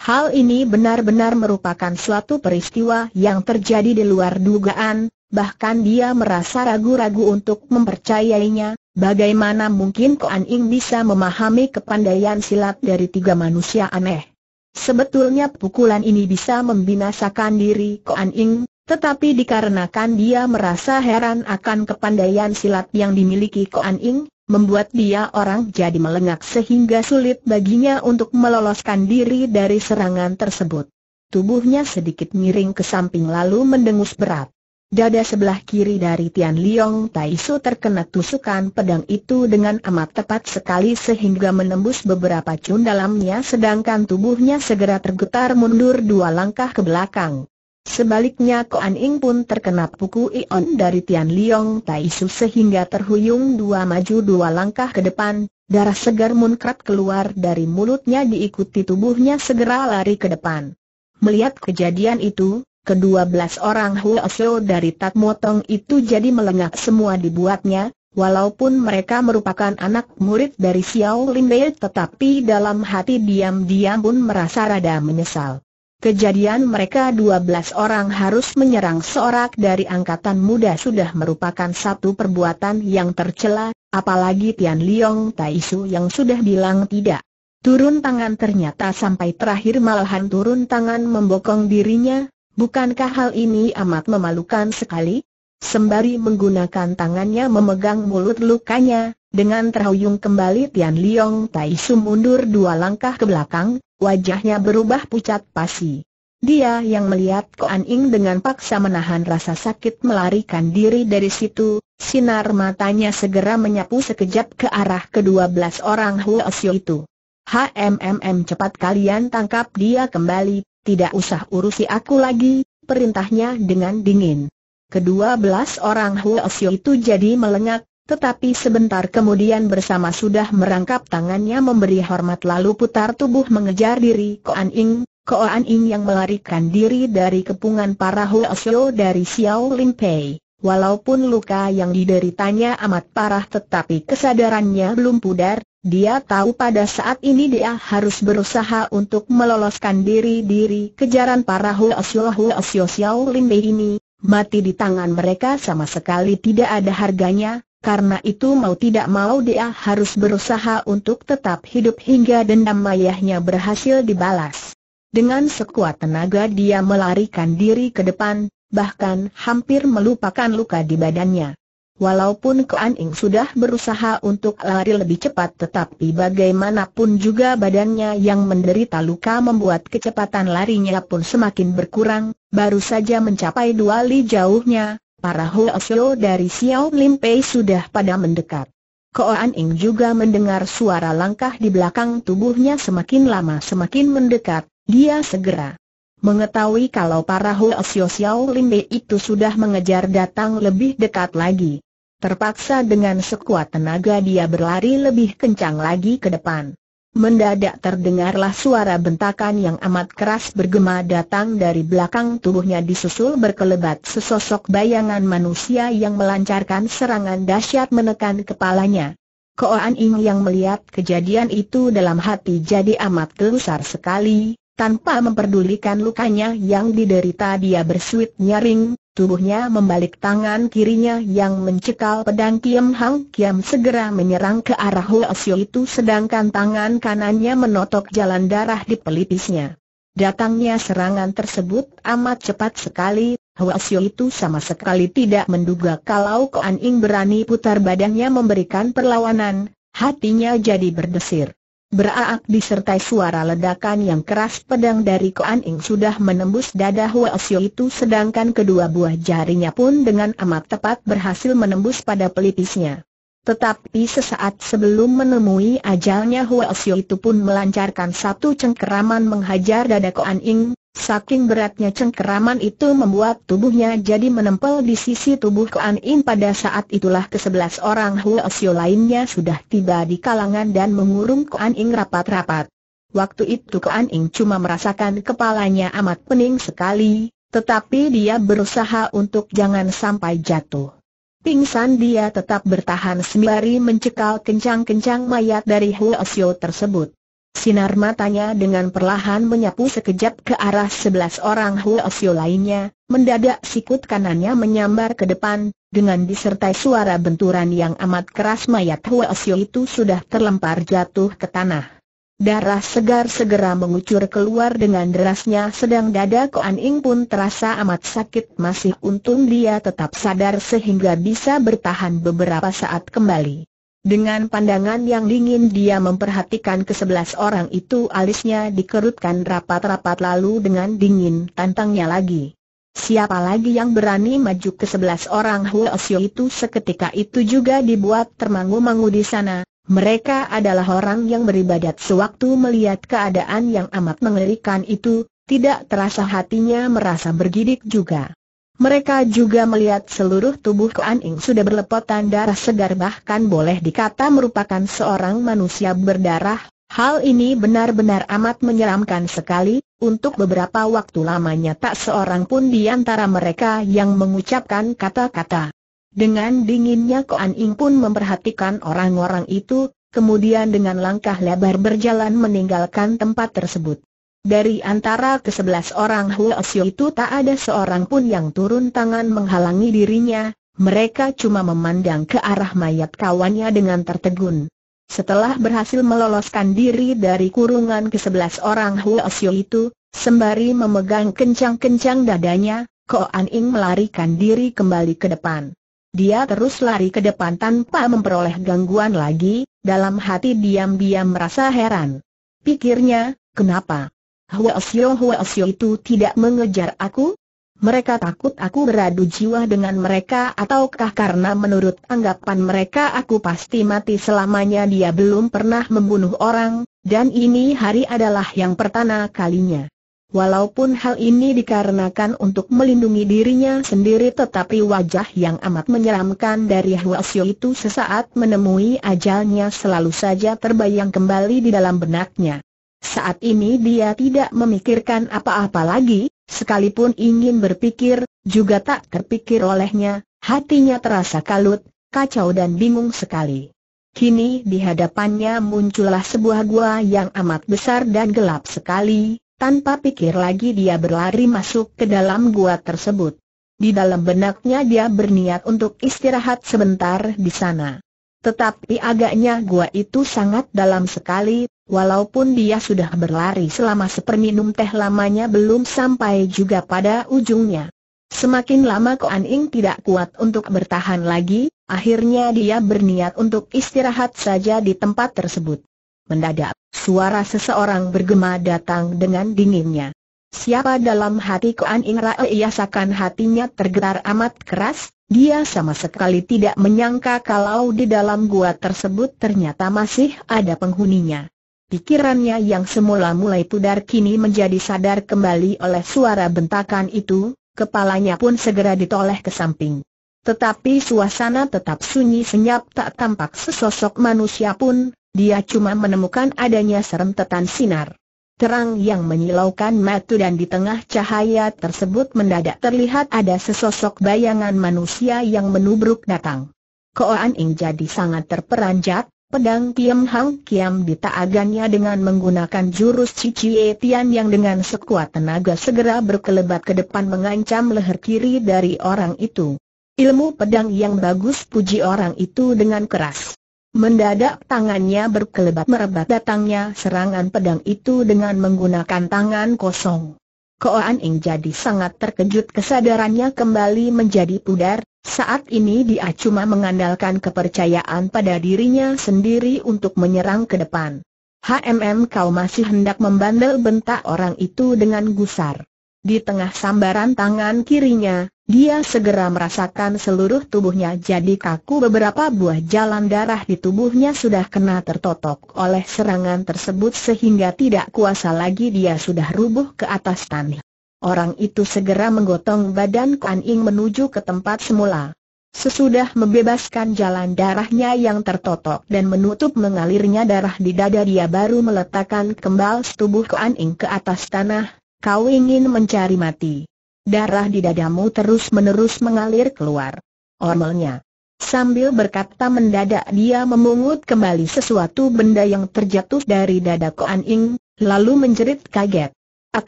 Hal ini benar-benar merupakan suatu peristiwa yang terjadi di luar dugaan, bahkan dia merasa ragu-ragu untuk mempercayainya, bagaimana mungkin Koan Ing bisa memahami kepandaian silat dari tiga manusia aneh. Sebetulnya pukulan ini bisa membinasakan diri Koan Ing, tetapi dikarenakan dia merasa heran akan kepandaian silat yang dimiliki Koan Ing, membuat dia orang jadi melengak sehingga sulit baginya untuk meloloskan diri dari serangan tersebut. Tubuhnya sedikit miring ke samping lalu mendengus berat. Dada sebelah kiri dari Tian Liong Taisu terkena tusukan pedang itu dengan amat tepat sekali sehingga menembus beberapa cun dalamnya sedangkan tubuhnya segera tergetar mundur dua langkah ke belakang. Sebaliknya Koan Ing pun terkena puku Ion dari Tian Liong Tai Su sehingga terhuyung dua maju dua langkah ke depan, darah segar munkrat keluar dari mulutnya diikuti tubuhnya segera lari ke depan. Melihat kejadian itu, kedua belas orang Huoseo dari Tat Motong itu jadi melengak semua dibuatnya, walaupun mereka merupakan anak murid dari Xiao Lin Bei tetapi dalam hati diam-diam pun merasa rada menyesal. Kejadian mereka 12 orang harus menyerang seorang dari angkatan muda sudah merupakan satu perbuatan yang tercela, apalagi Tian Liong Taisu yang sudah bilang tidak. Turun tangan ternyata sampai terakhir malahan turun tangan membokong dirinya, bukankah hal ini amat memalukan sekali? Sembari menggunakan tangannya memegang mulut lukanya, dengan terhuyung kembali Tian Liong Taisu mundur dua langkah ke belakang, wajahnya berubah pucat pasi. Dia yang melihat Koan Ing dengan paksa menahan rasa sakit melarikan diri dari situ, sinar matanya segera menyapu sekejap ke arah kedua belas orang Huo Xiu itu. HMMM cepat kalian tangkap dia kembali, tidak usah urusi aku lagi, perintahnya dengan dingin. Kedua belas orang Huo Xiu itu jadi melengak, tetapi sebentar kemudian bersama sudah merangkap tangannya memberi hormat lalu putar tubuh mengejar diri Koan Ing, Koan Ing yang melarikan diri dari kepungan para asio dari Xiao Lin Pei. Walaupun luka yang dideritanya amat parah tetapi kesadarannya belum pudar, dia tahu pada saat ini dia harus berusaha untuk meloloskan diri-diri kejaran para Huo asio Xiao Lin Pei ini, mati di tangan mereka sama sekali tidak ada harganya, karena itu mau tidak mau dia harus berusaha untuk tetap hidup hingga dendam mayahnya berhasil dibalas. Dengan sekuat tenaga dia melarikan diri ke depan, bahkan hampir melupakan luka di badannya. Walaupun Kuan Ing sudah berusaha untuk lari lebih cepat tetapi bagaimanapun juga badannya yang menderita luka membuat kecepatan larinya pun semakin berkurang, baru saja mencapai dua li jauhnya, para Hoesyo dari Xiao Lim Pei sudah pada mendekat. An Ing juga mendengar suara langkah di belakang tubuhnya semakin lama semakin mendekat, dia segera mengetahui kalau para Hoesyo Xiao Lim Pei itu sudah mengejar datang lebih dekat lagi. Terpaksa dengan sekuat tenaga dia berlari lebih kencang lagi ke depan. Mendadak terdengarlah suara bentakan yang amat keras bergema datang dari belakang tubuhnya disusul berkelebat sesosok bayangan manusia yang melancarkan serangan dahsyat menekan kepalanya. Koan Ing yang melihat kejadian itu dalam hati jadi amat gelusar sekali, tanpa memperdulikan lukanya yang diderita dia bersuit nyaring, Tubuhnya membalik tangan kirinya yang mencekal pedang Kiam Hang Kiam segera menyerang ke arah Hu Asio itu sedangkan tangan kanannya menotok jalan darah di pelipisnya. Datangnya serangan tersebut amat cepat sekali, Hu Asio itu sama sekali tidak menduga kalau Koan Ing berani putar badannya memberikan perlawanan, hatinya jadi berdesir. Beraak disertai suara ledakan yang keras pedang dari Koan Ing sudah menembus dada Huasio itu sedangkan kedua buah jarinya pun dengan amat tepat berhasil menembus pada pelipisnya. Tetapi sesaat sebelum menemui ajalnya Huasio itu pun melancarkan satu cengkeraman menghajar dada Koan Ing, Saking beratnya cengkeraman itu membuat tubuhnya jadi menempel di sisi tubuh Kuan Im pada saat itulah kesebelas orang Xiu lainnya sudah tiba di kalangan dan mengurung Kuan Im rapat-rapat. Waktu itu Kuan Im cuma merasakan kepalanya amat pening sekali, tetapi dia berusaha untuk jangan sampai jatuh. Pingsan dia tetap bertahan sembari mencekal kencang-kencang mayat dari Xiu tersebut. Sinar matanya dengan perlahan menyapu sekejap ke arah sebelas orang Huosio lainnya, mendadak sikut kanannya menyambar ke depan, dengan disertai suara benturan yang amat keras mayat Huosio itu sudah terlempar jatuh ke tanah. Darah segar segera mengucur keluar dengan derasnya sedang dada Koan Ing pun terasa amat sakit masih untung dia tetap sadar sehingga bisa bertahan beberapa saat kembali. Dengan pandangan yang dingin dia memperhatikan kesebelas orang itu alisnya dikerutkan rapat-rapat lalu dengan dingin tantangnya lagi. Siapa lagi yang berani maju ke sebelas orang Xiu itu seketika itu juga dibuat termangu-mangu di sana. Mereka adalah orang yang beribadat sewaktu melihat keadaan yang amat mengerikan itu, tidak terasa hatinya merasa bergidik juga. Mereka juga melihat seluruh tubuh Kuan Ing sudah berlepotan darah segar bahkan boleh dikata merupakan seorang manusia berdarah. Hal ini benar-benar amat menyeramkan sekali, untuk beberapa waktu lamanya tak seorang pun di antara mereka yang mengucapkan kata-kata. Dengan dinginnya Kuan Ing pun memperhatikan orang-orang itu, kemudian dengan langkah lebar berjalan meninggalkan tempat tersebut. Dari antara kesebelas orang Xiu itu tak ada seorang pun yang turun tangan menghalangi dirinya, mereka cuma memandang ke arah mayat kawannya dengan tertegun. Setelah berhasil meloloskan diri dari kurungan kesebelas orang Xiu itu, sembari memegang kencang-kencang dadanya, Ko Ying melarikan diri kembali ke depan. Dia terus lari ke depan tanpa memperoleh gangguan lagi, dalam hati diam-diam merasa heran. Pikirnya, kenapa? Hua Asyo Hua Asyo itu tidak mengejar aku? Mereka takut aku beradu jiwa dengan mereka ataukah karena menurut anggapan mereka aku pasti mati selamanya dia belum pernah membunuh orang, dan ini hari adalah yang pertama kalinya. Walaupun hal ini dikarenakan untuk melindungi dirinya sendiri tetapi wajah yang amat menyeramkan dari Huasyo itu sesaat menemui ajalnya selalu saja terbayang kembali di dalam benaknya. Saat ini dia tidak memikirkan apa-apa lagi, sekalipun ingin berpikir, juga tak terpikir olehnya, hatinya terasa kalut, kacau dan bingung sekali. Kini di hadapannya muncullah sebuah gua yang amat besar dan gelap sekali, tanpa pikir lagi dia berlari masuk ke dalam gua tersebut. Di dalam benaknya dia berniat untuk istirahat sebentar di sana. Tetapi agaknya gua itu sangat dalam sekali, Walaupun dia sudah berlari selama seperminum teh lamanya belum sampai juga pada ujungnya. Semakin lama Koan Ing tidak kuat untuk bertahan lagi, akhirnya dia berniat untuk istirahat saja di tempat tersebut. Mendadak, suara seseorang bergema datang dengan dinginnya. Siapa dalam hati Koan Ing Rae iasakan hatinya tergetar amat keras, dia sama sekali tidak menyangka kalau di dalam gua tersebut ternyata masih ada penghuninya. Pikirannya yang semula mulai pudar kini menjadi sadar kembali oleh suara bentakan itu, kepalanya pun segera ditoleh ke samping. Tetapi suasana tetap sunyi senyap tak tampak sesosok manusia pun, dia cuma menemukan adanya serentetan sinar. Terang yang menyilaukan matu dan di tengah cahaya tersebut mendadak terlihat ada sesosok bayangan manusia yang menubruk datang. Koan Ing jadi sangat terperanjat, Pedang Kiam Hang Kiam ditaagannya dengan menggunakan jurus Cicie Tian yang dengan sekuat tenaga segera berkelebat ke depan mengancam leher kiri dari orang itu. Ilmu pedang yang bagus puji orang itu dengan keras. Mendadak tangannya berkelebat merebat datangnya serangan pedang itu dengan menggunakan tangan kosong. Koan Ing jadi sangat terkejut kesadarannya kembali menjadi pudar, saat ini dia cuma mengandalkan kepercayaan pada dirinya sendiri untuk menyerang ke depan. HMM kau masih hendak membandel bentak orang itu dengan gusar. Di tengah sambaran tangan kirinya, dia segera merasakan seluruh tubuhnya jadi kaku beberapa buah jalan darah di tubuhnya sudah kena tertotok oleh serangan tersebut sehingga tidak kuasa lagi dia sudah rubuh ke atas tanah. Orang itu segera menggotong badan Kuan Ing menuju ke tempat semula. Sesudah membebaskan jalan darahnya yang tertotok dan menutup mengalirnya darah di dada dia baru meletakkan kembali tubuh Kuan Ing ke atas tanah, kau ingin mencari mati. Darah di dadamu terus-menerus mengalir keluar. Ormelnya. Sambil berkata mendadak dia memungut kembali sesuatu benda yang terjatuh dari dada Kuan Ing, lalu menjerit kaget. Ah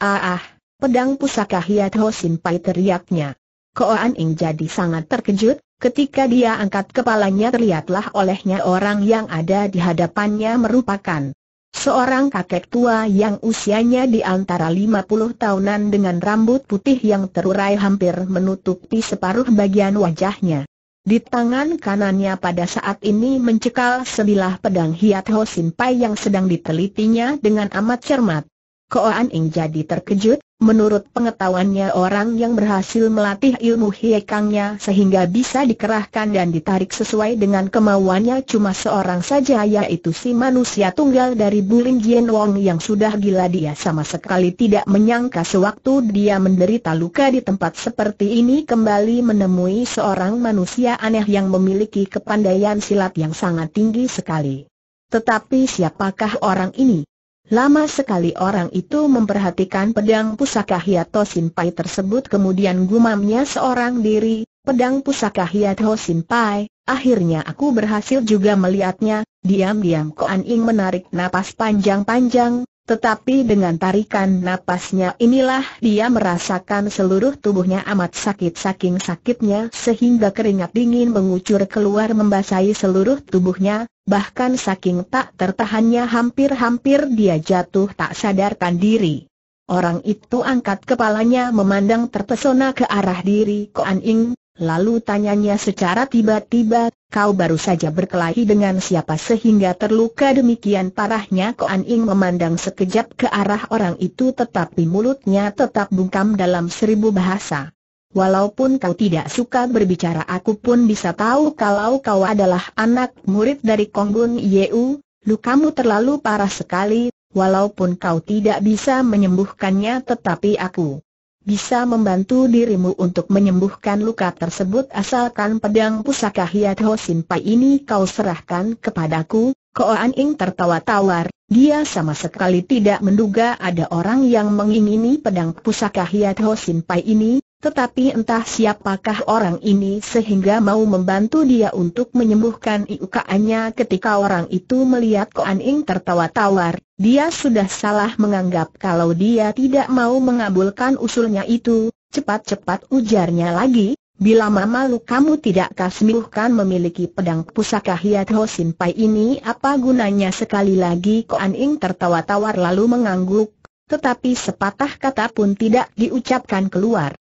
ah ah. Pedang pusaka Hiat Ho Sin Pai teriaknya. Koan Ing jadi sangat terkejut, ketika dia angkat kepalanya terlihatlah olehnya orang yang ada di hadapannya merupakan seorang kakek tua yang usianya di antara lima puluh tahunan dengan rambut putih yang terurai hampir menutupi separuh bagian wajahnya. Di tangan kanannya pada saat ini mencekal sebilah pedang Hiat Ho Sin Pai yang sedang ditelitinya dengan amat cermat. Koan Ing jadi terkejut, menurut pengetahuannya orang yang berhasil melatih ilmu hiekangnya sehingga bisa dikerahkan dan ditarik sesuai dengan kemauannya cuma seorang saja yaitu si manusia tunggal dari Bulim Jien Wong yang sudah gila dia sama sekali tidak menyangka sewaktu dia menderita luka di tempat seperti ini kembali menemui seorang manusia aneh yang memiliki kepandaian silat yang sangat tinggi sekali. Tetapi siapakah orang ini? Lama sekali orang itu memperhatikan pedang pusaka Hiato Sinpai tersebut kemudian gumamnya seorang diri, pedang pusaka Hiato Sinpai, akhirnya aku berhasil juga melihatnya, diam-diam Koan Ing menarik napas panjang-panjang, tetapi dengan tarikan napasnya inilah dia merasakan seluruh tubuhnya amat sakit saking sakitnya sehingga keringat dingin mengucur keluar membasahi seluruh tubuhnya, bahkan saking tak tertahannya hampir-hampir dia jatuh tak sadarkan diri. Orang itu angkat kepalanya memandang terpesona ke arah diri Koan Ing, lalu tanyanya secara tiba-tiba, kau baru saja berkelahi dengan siapa sehingga terluka demikian parahnya Koan Ing memandang sekejap ke arah orang itu tetapi mulutnya tetap bungkam dalam seribu bahasa. Walaupun kau tidak suka berbicara aku pun bisa tahu kalau kau adalah anak murid dari Konggun Yeu, lukamu terlalu parah sekali, walaupun kau tidak bisa menyembuhkannya tetapi aku bisa membantu dirimu untuk menyembuhkan luka tersebut asalkan pedang pusaka Hiat Ho Pai ini kau serahkan kepadaku. Ko An Ing tertawa tawar, dia sama sekali tidak menduga ada orang yang mengingini pedang pusaka Hiat Ho Pai ini, tetapi entah siapakah orang ini sehingga mau membantu dia untuk menyembuhkan iukaannya ketika orang itu melihat Koan Ing tertawa-tawar, dia sudah salah menganggap kalau dia tidak mau mengabulkan usulnya itu, cepat-cepat ujarnya lagi, bila mamalu kamu tidak kasmiuhkan memiliki pedang pusaka Hiat Ho Sin Pai ini apa gunanya sekali lagi Koan Ing tertawa-tawar lalu mengangguk, tetapi sepatah kata pun tidak diucapkan keluar.